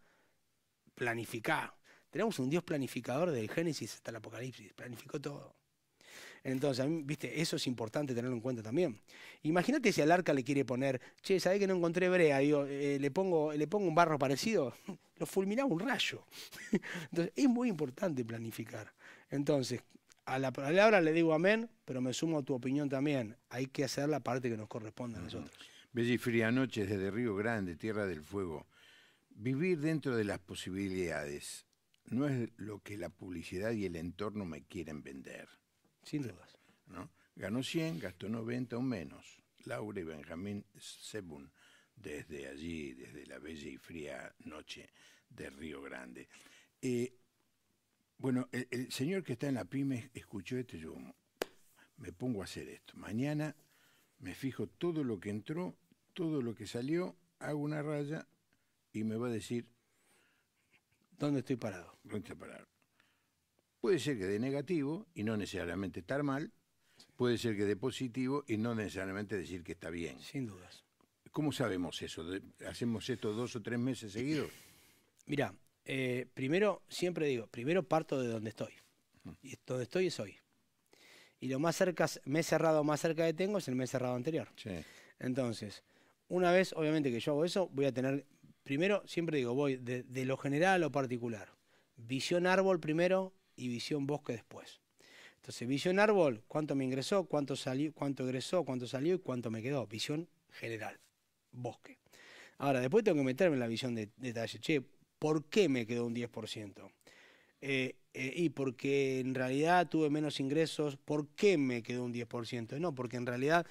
planificá, tenemos un Dios planificador del Génesis hasta el Apocalipsis, planificó todo. Entonces, viste, eso es importante tenerlo en cuenta también. Imagínate si al arca le quiere poner, che, ¿sabés que no encontré brea? Eh, le, pongo, le pongo un barro parecido, lo fulminaba un rayo. Entonces, es muy importante planificar. Entonces, a la palabra le digo amén, pero me sumo a tu opinión también. Hay que hacer la parte que nos corresponde a nosotros. Bella y fría desde Río Grande, Tierra del Fuego. Vivir dentro de las posibilidades no es lo que la publicidad y el entorno me quieren vender. Sin dudas. ¿no? Ganó 100, gastó 90 o menos. Laura y Benjamín Sebun, desde allí, desde la bella y fría noche de Río Grande. Eh, bueno, el, señor que está en la pyme escuchó este y yo me pongo a hacer esto. Mañana me fijo todo lo que entró, todo lo que salió, hago una raya y me va a decir ¿Dónde estoy parado? ¿Dónde parado? Puede ser que de negativo y no necesariamente estar mal, puede ser que de positivo y no necesariamente decir que está bien. Sin dudas. ¿Cómo sabemos eso? ¿Hacemos esto dos o tres meses seguidos? Mira, eh, primero, siempre digo, primero parto de donde estoy. Mm. Y donde estoy es hoy. Y lo más cerca, mes cerrado más cerca que tengo es el mes cerrado anterior. Entonces, una vez, obviamente, que yo hago eso, voy a tener primero, siempre digo, voy de, lo general a lo particular. Visión árbol primero y visión bosque después. Entonces, visión árbol, cuánto me ingresó, cuánto salió, cuánto egresó, cuánto salió y cuánto me quedó. Visión general, bosque. Ahora, después tengo que meterme en la visión de detalle. Che, ¿por qué me quedó un 10%? Eh, eh, y porque en realidad tuve menos ingresos, ¿por qué me quedó un 10%? No, porque en realidad,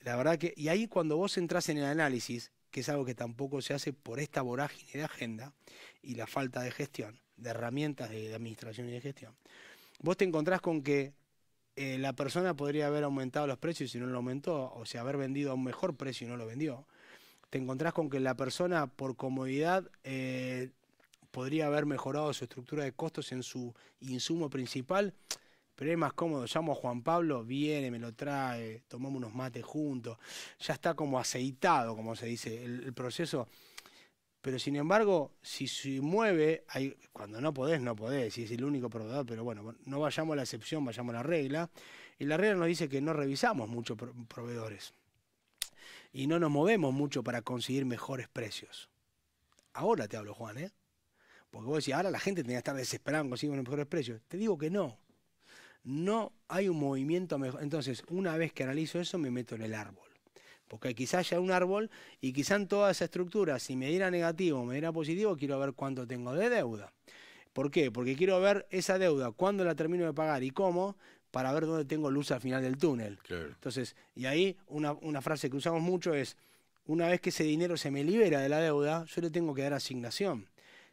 la verdad que, y ahí cuando vos entras en el análisis, que es algo que tampoco se hace por esta vorágine de agenda y la falta de gestión, de herramientas de, administración y de gestión. Vos te encontrás con que eh, la persona podría haber aumentado los precios y no lo aumentó, o sea, haber vendido a un mejor precio y no lo vendió. Te encontrás con que la persona, por comodidad, eh, podría haber mejorado su estructura de costos en su insumo principal pero es más cómodo, llamo a Juan Pablo, viene, me lo trae, tomamos unos mates juntos, ya está como aceitado, como se dice, el, proceso. Pero sin embargo, si se mueve, hay, cuando no podés, no podés, si es el único proveedor, pero bueno, no vayamos a la excepción, vayamos a la regla. Y la regla nos dice que no revisamos muchos proveedores y no nos movemos mucho para conseguir mejores precios. Ahora te hablo, Juan, ¿eh? Porque vos decís, ahora la gente tenía que estar desesperada en conseguir mejores precios. Te digo que no no hay un movimiento mejor. Entonces, una vez que analizo eso, me meto en el árbol. Porque quizás haya un árbol y quizás en toda esa estructura, si me diera negativo o me diera positivo, quiero ver cuánto tengo de deuda. ¿Por qué? Porque quiero ver esa deuda, cuándo la termino de pagar y cómo, para ver dónde tengo luz al final del túnel. Entonces, y ahí una frase que usamos mucho es, una vez que ese dinero se me libera de la deuda, yo le tengo que dar asignación.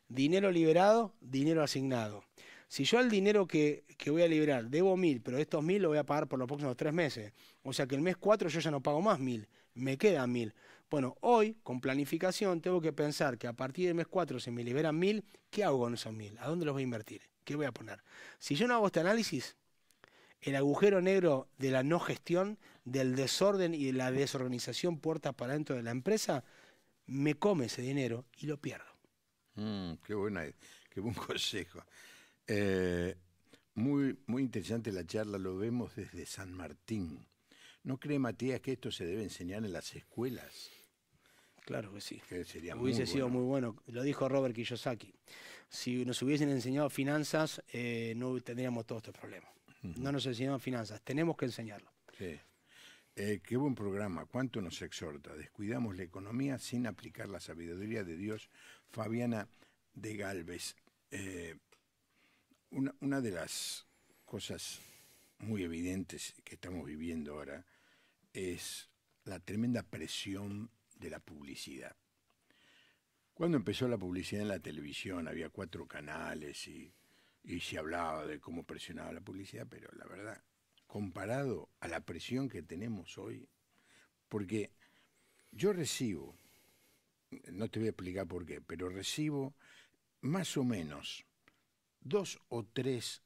Dinero liberado, dinero asignado. Si yo el dinero que, voy a liberar debo mil, pero estos mil lo voy a pagar por los próximos tres meses. O sea que el mes cuatro yo ya no pago más mil, me quedan mil. Bueno, hoy con planificación tengo que pensar que a partir del mes cuatro se me liberan mil, ¿qué hago con esos mil? ¿A dónde los voy a invertir? ¿Qué voy a poner? Si yo no hago este análisis, el agujero negro de la no gestión, del desorden y de la desorganización puerta para dentro de la empresa, me come ese dinero y lo pierdo. Mm, qué qué buen consejo. Eh, muy, muy interesante la charla, lo vemos desde San Martín. ¿No cree Matías que esto se debe enseñar en las escuelas? Claro que sí. Hubiese sido muy bueno. Lo dijo Robert Kiyosaki. Si nos hubiesen enseñado finanzas, eh, no tendríamos todos estos problemas. No nos enseñaron finanzas. Tenemos que enseñarlo. Sí. Eh, qué buen programa. ¿Cuánto nos exhorta? Descuidamos la economía sin aplicar la sabiduría de Dios. Fabiana de Galvez una, de las cosas muy evidentes que estamos viviendo ahora es la tremenda presión de la publicidad. Cuando empezó la publicidad en la televisión había cuatro canales y, y, se hablaba de cómo presionaba la publicidad, pero la verdad, comparado a la presión que tenemos hoy, porque yo recibo, no te voy a explicar por qué, pero recibo más o menos dos o tres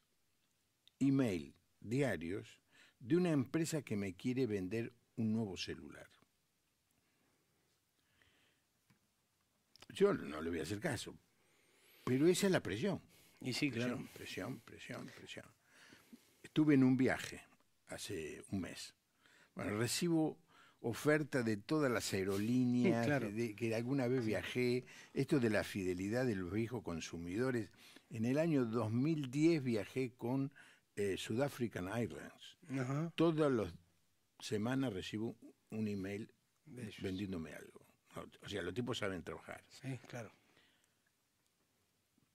email diarios de una empresa que me quiere vender un nuevo celular. Yo no le voy a hacer caso, pero esa es la presión. Y sí, claro. Presión, presión, presión. Estuve en un viaje hace un mes. Bueno, recibo oferta de todas las aerolíneas de, que alguna vez viajé, esto de la fidelidad de los viejos consumidores, en el año 2010 viajé con South eh, African Airlines. Todas las semanas recibo un email vendiéndome algo. O sea, los tipos saben trabajar. Sí, claro.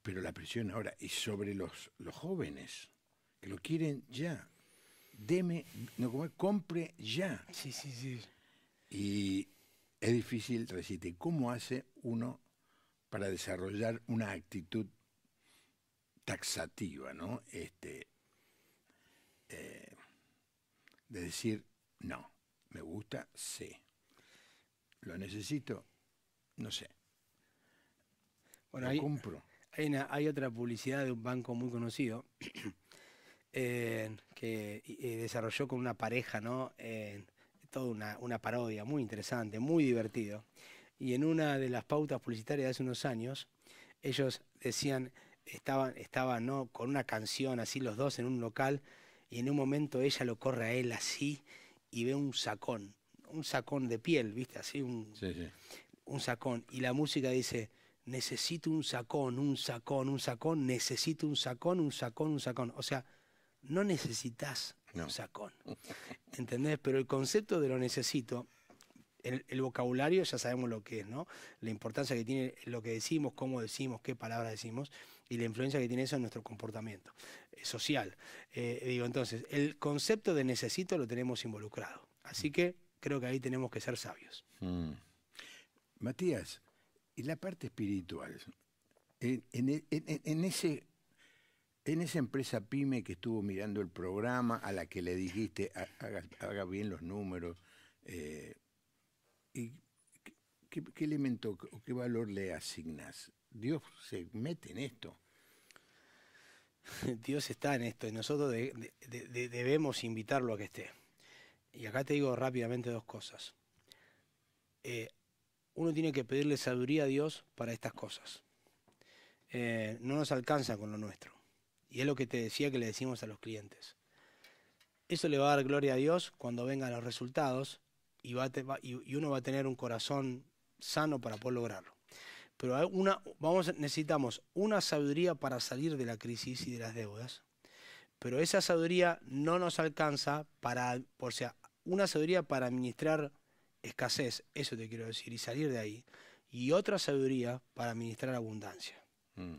Pero la presión ahora y sobre los, los jóvenes, que lo quieren ya. Deme, no, como compre ya. Sí, sí, sí. Y es difícil recite. ¿Cómo hace uno para desarrollar una actitud taxativa, ¿no? Este, eh, de decir, no, me gusta, sí. Lo necesito, no sé. Bueno, lo hay, compro. Hay, otra publicidad de un banco muy conocido que desarrolló con una pareja, ¿no? toda una, una parodia muy interesante, muy divertido. Y en una de las pautas publicitarias de hace unos años, ellos decían, estaban, estaba ¿no? con una canción así los dos en un local y en un momento ella lo corre a él así y ve un sacón, un sacón de piel, ¿viste? Así un, un sacón. Y la música dice, necesito un sacón, un sacón, un sacón, necesito un sacón, un sacón, un sacón. O sea, no necesitas un sacón. ¿Entendés? Pero el concepto de lo necesito, el, el, vocabulario ya sabemos lo que es, ¿no? La importancia que tiene lo que decimos, cómo decimos, qué palabras decimos y la influencia que tiene eso en nuestro comportamiento eh, social. Eh, digo, entonces, el concepto de necesito lo tenemos involucrado. Así que creo que ahí tenemos que ser sabios. Mm. Matías, y la parte espiritual, en, ese en esa empresa pyme que estuvo mirando el programa, a la que le dijiste haga, bien los números, eh, ¿y qué, elemento o qué valor le asignas? Dios se mete en esto. Dios está en esto y nosotros debemos invitarlo a que esté. Y acá te digo rápidamente dos cosas. Eh, uno tiene que pedirle sabiduría a Dios para estas cosas. Eh, no nos alcanza con lo nuestro. Y es lo que te decía que le decimos a los clientes. Eso le va a dar gloria a Dios cuando vengan los resultados y, y uno va a tener un corazón sano para poder lograrlo. Pero vamos, necesitamos una sabiduría para salir de la crisis y de las deudas. Pero esa sabiduría no nos alcanza para, por sea, una sabiduría para administrar escasez, eso te quiero decir, y salir de ahí. Y otra sabiduría para administrar abundancia. Mm.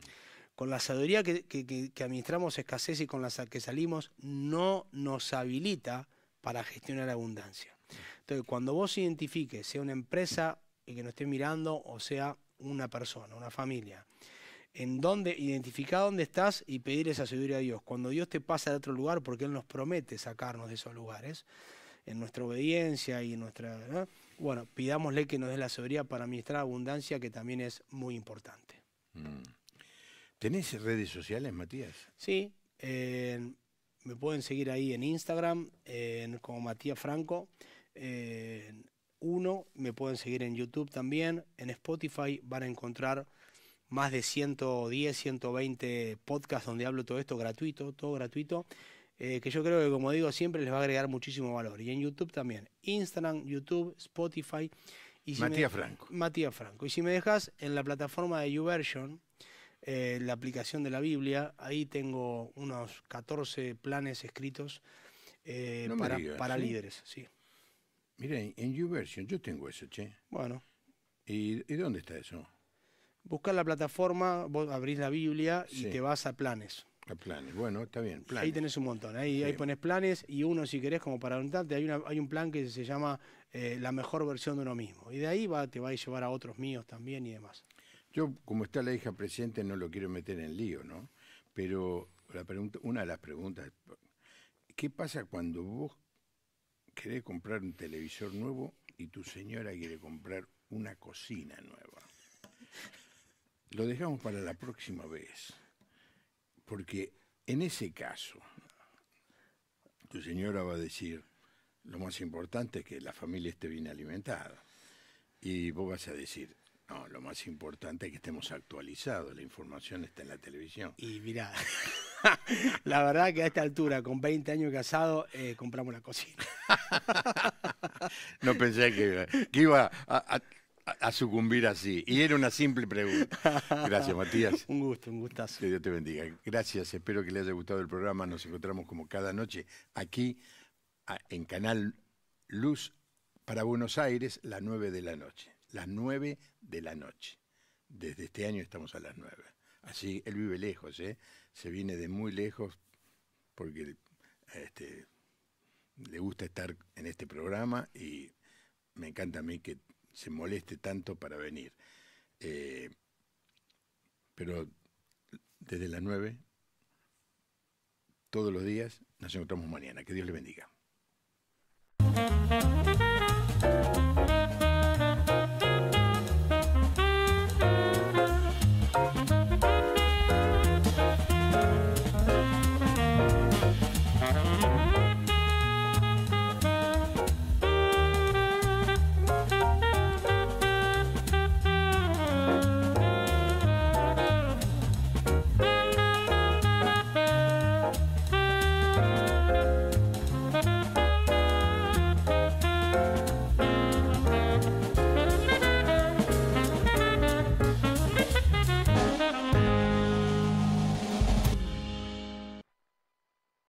Con la sabiduría que, que, administramos escasez y con la que salimos, no nos habilita para gestionar abundancia. Entonces, cuando vos identifiques, sea una empresa que nos esté mirando o sea una persona, una familia. En dónde, identificar dónde estás y pedir esa sabiduría a Dios. Cuando Dios te pasa de otro lugar, porque Él nos promete sacarnos de esos lugares, en nuestra obediencia y en nuestra. Bueno, pidámosle que nos dé la sabiduría para administrar abundancia, que también es muy importante. Mm. ¿Tenés redes sociales, Matías? Sí. me pueden seguir ahí en Instagram, como Matías Franco. Uno, Me pueden seguir en YouTube también. En Spotify van a encontrar más de 110, 120 podcasts donde hablo todo esto gratuito, todo gratuito. Eh, que yo creo que, como digo, siempre les va a agregar muchísimo valor. Y en YouTube también. Instagram, YouTube, Spotify. Y Matías Franco. Matías Franco. Y si me dejas en la plataforma de YouVersion, eh, la aplicación de la Biblia, ahí tengo unos 14 planes escritos eh, para, líderes. Sí. Mira, en YouVersion yo tengo eso, che. Bueno. ¿Y, dónde está eso? buscar la plataforma, vos abrís la Biblia y te vas a planes. A planes, bueno, está bien. Ahí tenés un montón, ahí, pones planes y uno si querés como para orientarte, hay, un plan que se llama eh, la mejor versión de uno mismo. Y de ahí te va a llevar a otros míos también y demás. Yo, como está la hija presente, no lo quiero meter en lío, ¿no? Pero una de las preguntas, ¿qué pasa cuando vos querés comprar un televisor nuevo y tu señora quiere comprar una cocina nueva. Lo dejamos para la próxima vez, porque en ese caso, tu señora va a decir, lo más importante es que la familia esté bien alimentada. Y vos vas a decir, no, lo más importante es que estemos actualizados, la información está en la televisión. Y mira, la verdad que a esta altura, con 20 años casado, eh, compramos la cocina. no pensé que, iba a, sucumbir así. Y era una simple pregunta. Gracias, Matías. un gusto, un gustazo. Que Dios te bendiga. Gracias, espero que le haya gustado el programa. Nos encontramos como cada noche aquí en Canal Luz para Buenos Aires, las 9 de la noche las 9 de la noche. Desde este año estamos a las 9. Así, él vive lejos, ¿eh? se viene de muy lejos porque este, le gusta estar en este programa y me encanta a mí que se moleste tanto para venir. Eh, pero desde las 9, todos los días, nos encontramos mañana. Que Dios le bendiga.